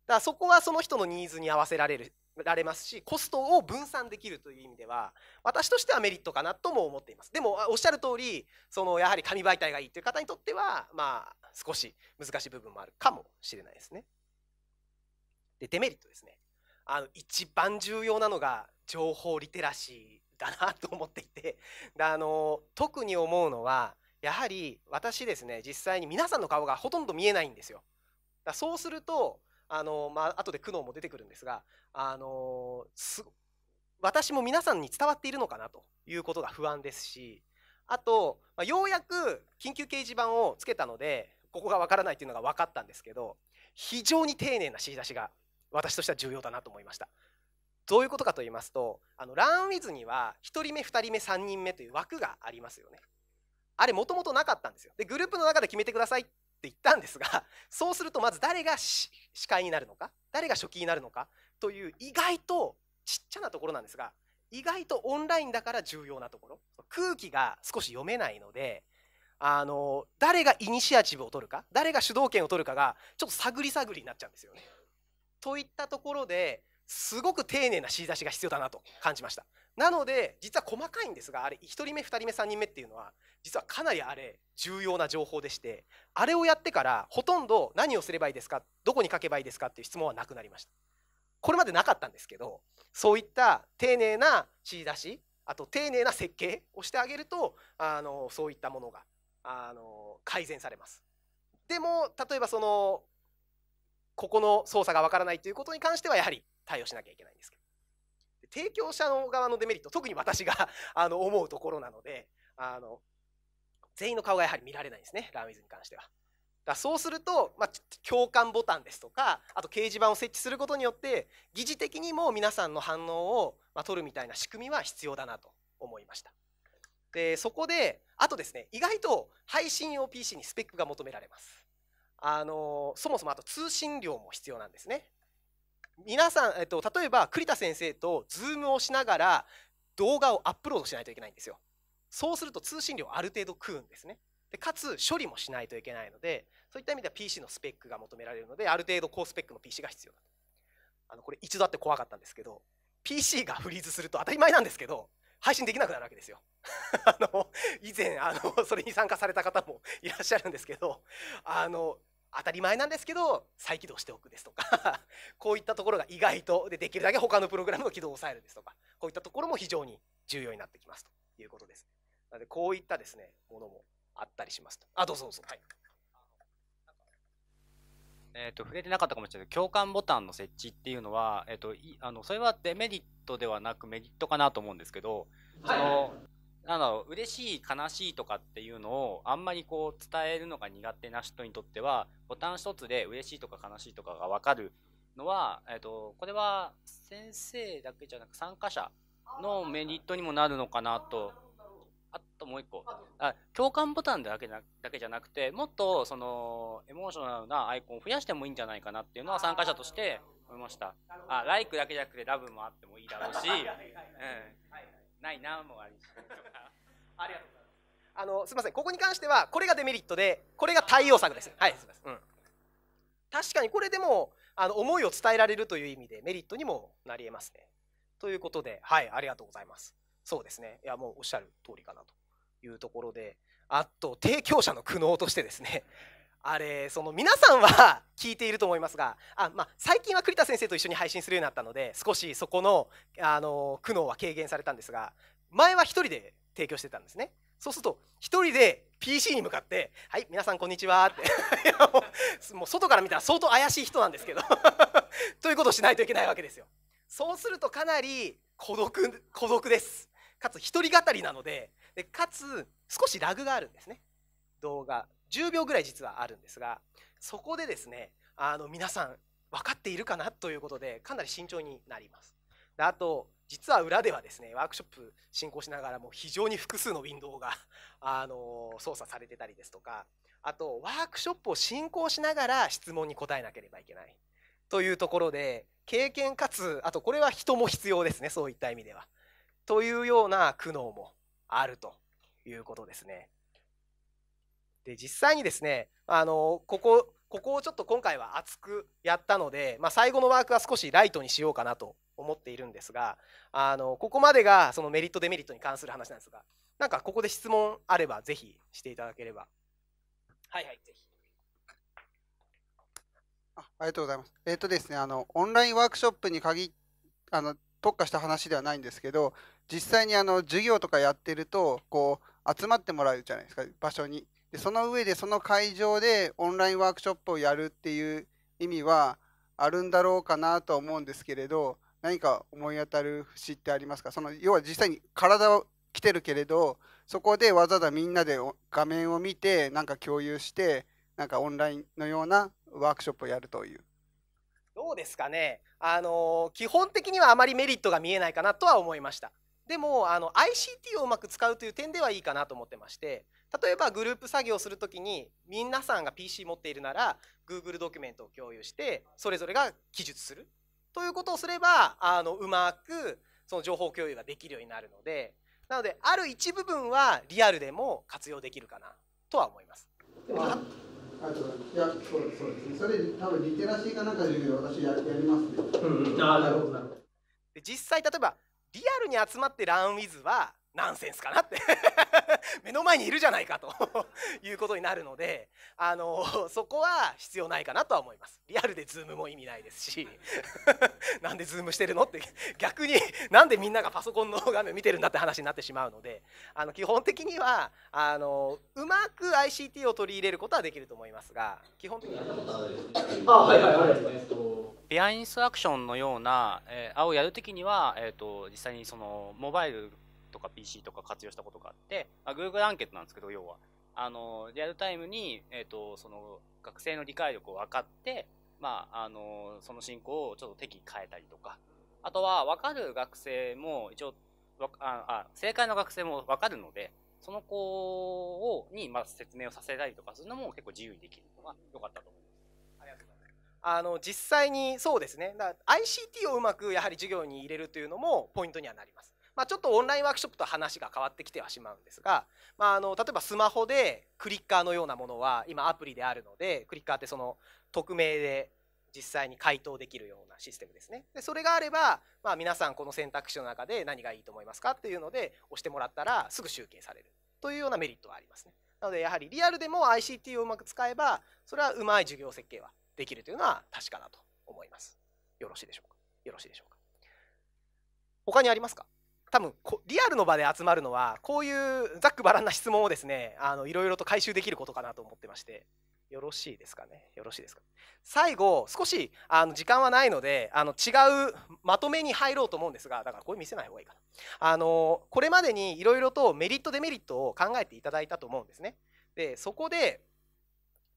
だからそこはその人のニーズに合わせられるられますしコストを分散できるという意味では私としてはメリットかなとも思っていますでもおっしゃる通りそのやはり紙媒体がいいという方にとってはまあ少し難しい部分もあるかもしれないですねでデメリットですねあの一番重要なのが情報リテラシーだなと思っていて あの特に思うのはやはり私ですね実際に皆さんの顔がほとんど見えないんですよだそうするとあのまあ後で苦悩も出てくるんですがあの私も皆さんに伝わっているのかなということが不安ですしあと、まあ、ようやく緊急掲示板をつけたのでここがわからないというのが分かったんですけど非常に丁寧な示出しが私としては重要だなと思いました。どういうことかと言いますとあのランウィズには1人目2人目3人目という枠がありますよね。あれもともとなかったんですよ。でグループの中で決めてくださいっって言ったんですが そうするとまず誰が司会になるのか誰が書記になるのかという意外とちっちゃなところなんですが意外とオンラインだから重要なところ空気が少し読めないのであの誰がイニシアチブを取るか誰が主導権を取るかがちょっと探り探りになっちゃうんですよね。といったところですごく丁寧な示出しが必要だなと感じました。なので実は細かいんですがあれ1人目2人目3人目っていうのは実はかなりあれ重要な情報でしてあれをやってからほとんど何をすればいいですかどこに書けばいいですかっていう質問はなくなりましたこれまでなかったんですけどそういった丁寧な知り出しあと丁寧な設計をしてあげるとあのそういったものがあの改善されますでも例えばそのここの操作がわからないということに関してはやはり対応しなきゃいけないんですけど提供者の側のデメリット特に私が あの思うところなのであの全員の顔がやはり見られないんですねラーウィズに関しては。だそうすると、まあ、共感ボタンですとかあと掲示板を設置することによって疑似的にも皆さんの反応を、まあ、取るみたいな仕組みは必要だなと思いました。でそこであとですね意外と配信用 PC にスペックが求められます。あのそもそもあと通信量も必要なんですね。皆さん、えっと、例えば栗田先生とズームをしながら動画をアップロードしないといけないんですよ。そうすると通信量ある程度食うんですね。でかつ処理もしないといけないのでそういった意味では PC のスペックが求められるのである程度高スペックの PC が必要だとあのこれ一度あって怖かったんですけど PC がフリーズすると当たり前なんですけど配信できなくなるわけですよ あの以前あのそれに参加された方もいらっしゃるんですけどあの当たり前なんですけど再起動しておくですとか こういったところが意外とでできるだけ他のプログラムの起動を抑えるですとかこういったところも非常に重要になってきますということです。なのでこういったですねものもあったりしますと。あどうぞどうぞ。はいえーと、触れてなかったかもしれないけど共感ボタンの設置っていうのは、えーと、あのそれはデメリットではなくメリットかなと思うんですけど、はい、そのなんだろう、嬉しい、悲しいとかっていうのを、あんまりこう、伝えるのが苦手な人にとっては、ボタン一つで嬉しいとか悲しいとかが分かるのは、えっ、ー、と、これは先生だけじゃなく参加者のメリットにもなるのかなと。あともう一個。あ共感ボタンだけだけじゃなくて、もっとそのエモーショナルなアイコンを増やしてもいいんじゃないかなっていうのは参加者として思いました。あ、ライクだけじゃなくてラブもあってもいいだろうし、うん。ないなもありありがとうございます。あのすみませんここに関してはこれがデメリットでこれが対応策です。はいすみません。うん、確かにこれでもあの思いを伝えられるという意味でメリットにもなりえますね。ということではいありがとうございます。そうですねいやもうおっしゃる通りかなというところであと提供者の苦悩としてですねあれその皆さんは聞いていると思いますがあ、まあ、最近は栗田先生と一緒に配信するようになったので少しそこのあの苦悩は軽減されたんですが前は1人で提供してたんですねそうすると1人で PC に向かって「はい皆さんこんにちは」って もう外から見たら相当怪しい人なんですけど ということをしないといけないわけですよそうするとかなり孤独孤独ですかつ一人語りなのででかつ少しラグがあるんですね動画10秒ぐらい実はあるんですがそこでですねあの皆さん分かっているかなということでかなり慎重になります。であと実は裏ではですねワークショップ進行しながらも非常に複数のウィンドウが あの操作されてたりですとかあとワークショップを進行しながら質問に答えなければいけないというところで経験かつあとこれは人も必要ですねそういった意味では。というような苦悩もあるということですね。で、実際にですね、あの、ここ、ここをちょっと今回は厚くやったので、まあ、最後のワークは少しライトにしようかなと思っているんですが、あの、ここまでがそのメリット、デメリットに関する話なんですが、なんかここで質問あれば、ぜひしていただければ。はいはい、ぜひ。あありがとうございます。えっ、ー、とですね、あの、オンラインワークショップに限あの、特化した話ではないんですけど、実際にあの、授業とかやってると、こう、集まってもらうじゃないですか、場所に。でその上でその会場でオンラインワークショップをやるっていう意味はあるんだろうかなと思うんですけれど何か思い当たる節ってありますかその要は実際に体を来てるけれどそこでわざわざみんなで画面を見てなんか共有してなんかオンラインのようなワークショップをやるという。どうですかねあの基本的にはあまりメリットが見えないかなとは思いました。でもあの ICT をうまく使うという点ではいいかなと思ってまして例えばグループ作業するときに皆さんが PC 持っているなら Google ドキュメントを共有してそれぞれが記述するということをすればあのうまくその情報共有ができるようになるのでなのである一部分はリアルでも活用できるかなとは思います。で実際例えばリアルに集まってランウィズはナンセンスかなって 目の前にいるじゃないかと いうことになるのであのそこは必要ないかなとは思いますリアルでズームも意味ないですし なんでズームしてるのって逆になんでみんながパソコンの画面見てるんだって話になってしまうのであの基本的にはあのうまく ICT を取り入れることはできると思いますが基本的には。はいはいはいビアインストラクションのような、えー、をやるときには、えーと実際にそのモバイルとか PC とか活用したことがあって、まあ、Google アンケートなんですけど、要は。あの、リアルタイムに、えっ、ー、と、その、学生の理解力を分かって、まあ、あの、その進行をちょっと適宜変えたりとか、あとは、分かる学生も、一応、ああ正解の学生も分かるので、その子を、に、まず説明をさせたりとかするのも結構自由にできるのが良かったと思います。ありがとうございます。あの実際にそうですね ICT をうまくやはり授業に入れるというのもポイントにはなりますまあ、ちょっとオンラインワークショップと話が変わってきてはしまうんですが、まあ、あの例えばスマホでクリッカーのようなものは今アプリであるのでクリッカーってその匿名で実際に回答できるようなシステムですねでそれがあれば、まあ、皆さんこの選択肢の中で何がいいと思いますかっていうので押してもらったらすぐ集計されるというようなメリットはありますねなのでやはりリアルでも ICT をうまく使えばそれはうまい授業設計はできるというのは確かだと思いますよろしいでしょうかよろしいでしょうか他にありますか多分リアルの場で集まるのはこういうざっくばらんな質問をですねあのいろいろと回収できることかなと思ってましてよろしいですかねよろしいですか最後少しあの時間はないのであの違うまとめに入ろうと思うんですがだからこれ見せない方がいいかなあのこれまでにいろいろとメリットデメリットを考えていただいたと思うんですねでそこで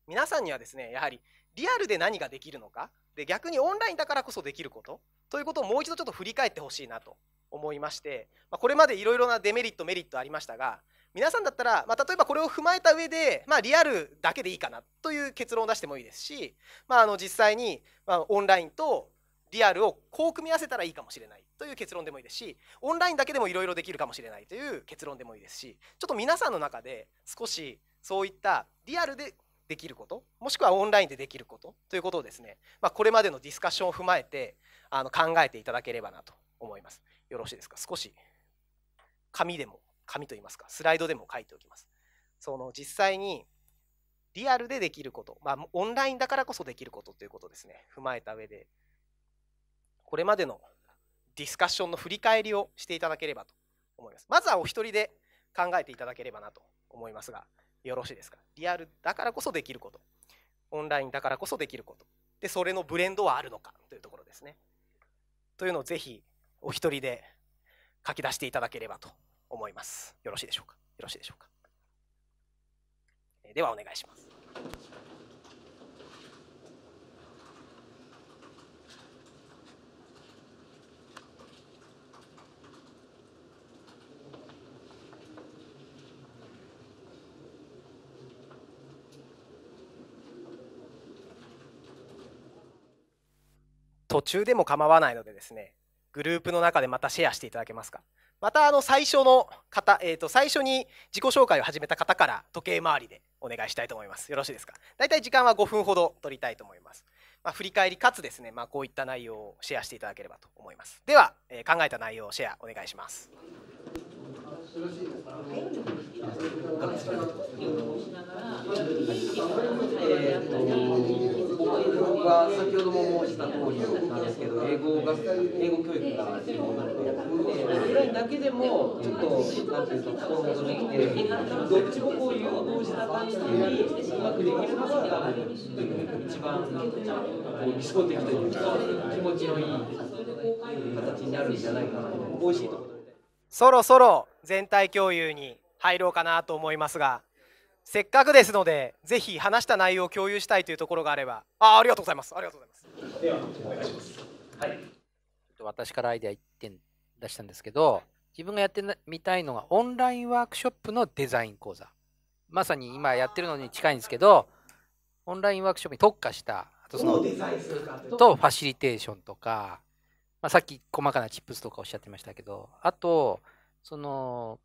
皆さんにはですねやはりリアルで何ができるのかで逆にオンラインだからこそできることということをもう一度ちょっと振り返ってほしいなと思いまして、まあ、これまでいろいろなデメリットメリットありましたが皆さんだったら、まあ、例えばこれを踏まえた上で、まあ、リアルだけでいいかなという結論を出してもいいですし、まあ、あの実際に、まあ、オンラインとリアルをこう組み合わせたらいいかもしれないという結論でもいいですしオンラインだけでもいろいろできるかもしれないという結論でもいいですしちょっと皆さんの中で少しそういったリアルでできることもしくはオンラインでできることということをですね、まあ、これまでのディスカッションを踏まえてあの考えていただければなと思います。よろしいですか少し紙でも紙といいますかスライドでも書いておきますその実際にリアルでできること、まあ、オンラインだからこそできることということですね踏まえた上でこれまでのディスカッションの振り返りをしていただければと思いますまずはお一人で考えていただければなと思いますがよろしいですかリアルだからこそできることオンラインだからこそできることでそれのブレンドはあるのかというところですねというのをぜひお一人で書き出していただければと思います。よろしいでしょうか。よろしいでしょうか。ではお願いします。途中でも構わないのでですねグループの中でまたシェアしていただけますかまたあの最初の方、えー、と最初に自己紹介を始めた方から時計回りでお願いしたいと思いますよろしいですか大体時間は5分ほど取りたいと思います、まあ、振り返りかつですね、まあ、こういった内容をシェアしていただければと思いますでは、えー、考えた内容をシェアお願いしますよろしいですか、はいえ僕は先ほども申した通りなんですけど、学英語教育が必要なのでそれだけでもちょっとなんていうか心もとできてどっちもこう融合した感じにうまくできるのが一番こう理想的というか気持ちのいい形になるんじゃないかなと、おいしいところでそろそろ全体共有に入ろうかなと思いますがせっかくですのでぜひ話した内容を共有したいというところがあればあありがとうございますありがとうございますではお願いしますはい、私からアイデア1点出したんですけど自分がやってみたいのがオンラインワークショップのデザイン講座まさに今やってるのに近いんですけどオンラインワークショップに特化したあとそのとファシリテーションとか、まあ、さっき細かなチップスとかおっしゃってましたけどあとその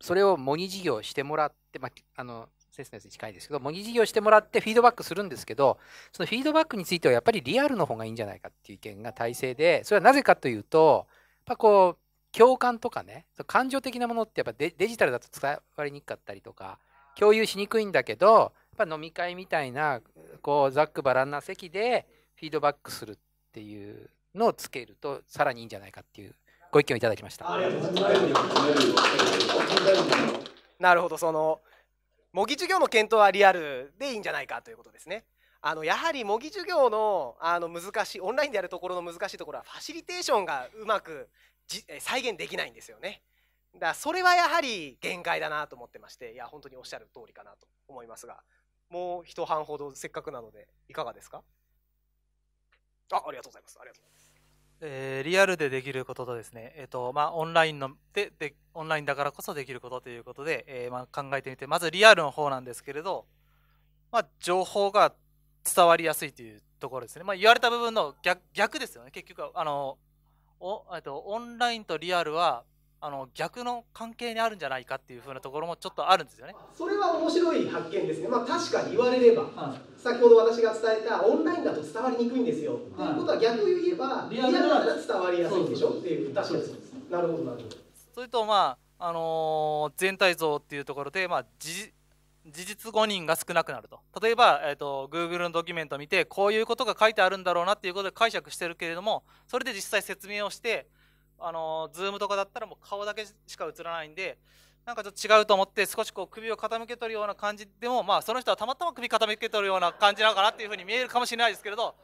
それを模擬授業してもらって、まあ、あの説明に近いですけど、模擬授業してもらってフィードバックするんですけど、そのフィードバックについてはやっぱりリアルの方がいいんじゃないかっていう意見が大勢で、それはなぜかというと、やっぱこう、共感とかね、感情的なものってやっぱデジタルだと伝わりにくかったりとか、共有しにくいんだけど、やっぱ飲み会みたいな、こう、ざっくばらんな席でフィードバックするっていうのをつけると、さらにいいんじゃないかっていうご意見をいただきました。なるほど、その、模擬授業の検討はリアルでいいんじゃないかということですね。あのやはり模擬授業のあの難しいオンラインでやるところの難しいところはファシリテーションがうまくじ再現できないんですよね。だからそれはやはり限界だなと思ってましていや本当におっしゃる通りかなと思いますがもう一半ほどせっかくなのでいかがですかあありがとうございますありがとうございますえー、リアルでできることとですね、えーとまあ、オンラインのででオンラインだからこそできることということで、えー、まあ、考えてみてまずリアルの方なんですけれど、まあ、情報が伝わりやすいというところですね、まあ、言われた部分の逆逆ですよね結局あのおとオンラインとリアルはあの逆の関係にあるんじゃないかっていうふうなところもちょっとあるんですよねそれは面白い発見ですね、まあ、確かに言われれば、はい、先ほど私が伝えたオンラインだと伝わりにくいんですよ、はい、ということは逆に言えばリアルだ伝わりやすいんでしょっていう確かになるほどなるほどそれとまあ、あのー、全体像っていうところで、まあ、事実誤認が少なくなると例えば、えーと、と Google のドキュメントを見てこういうことが書いてあるんだろうなっていうことで解釈してるけれどもそれで実際説明をしてあの、ズームとかだったらもう顔だけしか映らないんで、なんかちょっと違うと思って少しこう首を傾けとるような感じでも、まあその人はたまたま首傾けとるような感じなのかなっていうふうに見えるかもしれないですけれど、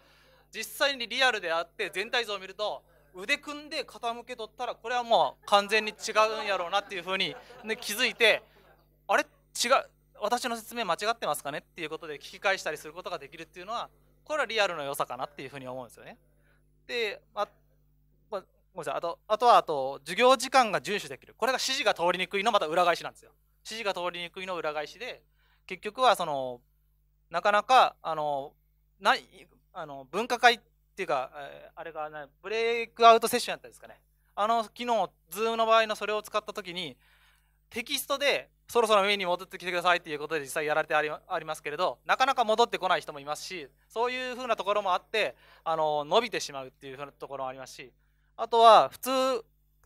実際にリアルであって全体像を見ると、腕組んで傾けとったらこれはもう完全に違うんやろうなっていうふうに、ね、気づいてあれ違う私の説明間違ってますかねっていうことで聞き返したりすることができるっていうのはこれはリアルの良さかなっていうふうに思うんですよね。で、まあ、ごめんなさいあとあとはあと授業時間が遵守できるこれが指示が通りにくいのまた裏返しなんですよ指示が通りにくいの裏返しで結局はそのなかなかあのないあの分科会っていうか、えー、あれが、ね、ブレイクアウトセッションやったんですかねあの機能 Zoom の場合のそれを使った時にテキストでそろそろ上に戻ってきてくださいっていうことで実際やられてありありますけれどなかなか戻ってこない人もいますしそういうふうなところもあってあの伸びてしまうっていうふうなところもありますしあとは普通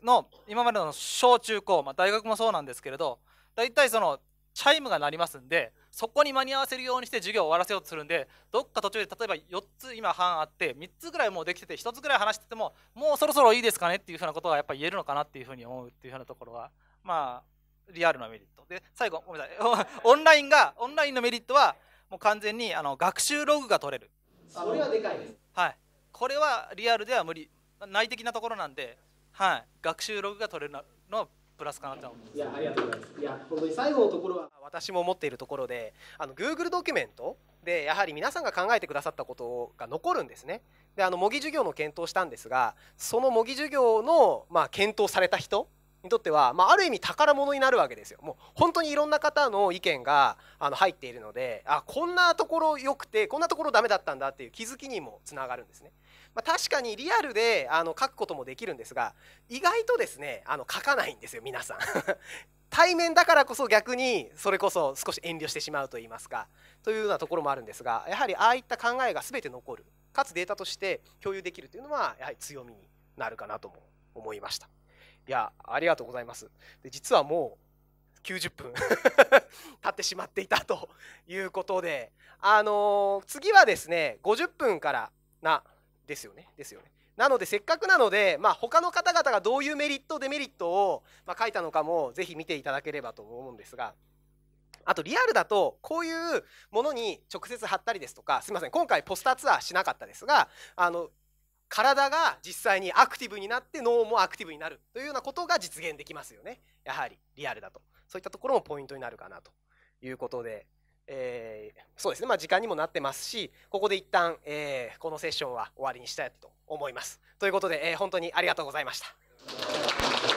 の今までの小中高、まあ、大学もそうなんですけれど大体そのチャイムが鳴りますんでそこに間に合わせるようにして授業を終わらせようとするんでどっか途中で例えば4つ今班あって3つぐらいもうできてて1つぐらい話しててももうそろそろいいですかねっていうふうなことがやっぱ言えるのかなっていうふうに思うっていうふうなところはまあリアルなメリットで最後ごめんなさい オンラインがオンラインのメリットはもう完全にあの学習ログが取れるそれはでかいですはいこれはリアルでは無理内的なところなんで、はい、学習ログが取れるのはプラスかなと思いますいやありがとうございますいや本当に最後のところは私も思っているところであの Google ドキュメントでやはり皆さんが考えてくださったことが残るんですねであの模擬授業の検討したんですがその模擬授業の、まあ、検討された人にとっては、まあ、ある意味宝物になるわけですよもう本当にいろんな方の意見があの入っているのであこんなところ良くてこんなところダメだったんだっていう気づきにもつながるんですね。まあ、確かにリアルであの書くこともできるんですが意外とですねあの書かないんですよ皆さん 対面だからこそ逆にそれこそ少し遠慮してしまうといいますかというようなところもあるんですがやはりああいった考えが全て残るかつデータとして共有できるというのはやはり強みになるかなとも思いましたいやありがとうございますで実はもう90分 経ってしまっていたということであのー、次はですね50分からなですよね。ですよね。なので、せっかくなので、まあ、他の方々がどういうメリット、デメリットを、まあ、書いたのかも、ぜひ見ていただければと思うんですが、あと、リアルだと、こういうものに直接貼ったりですとか、すみません、今回、ポスターツアーしなかったですが、あの、体が実際にアクティブになって脳もアクティブになるというようなことが実現できますよね。やはりリアルだと。そういったところもポイントになるかなということで、えー、そうですね、まあ、時間にもなってますし、ここで一旦、えー、このセッションは終わりにしたいと思います。ということで、えー、本当にありがとうございました。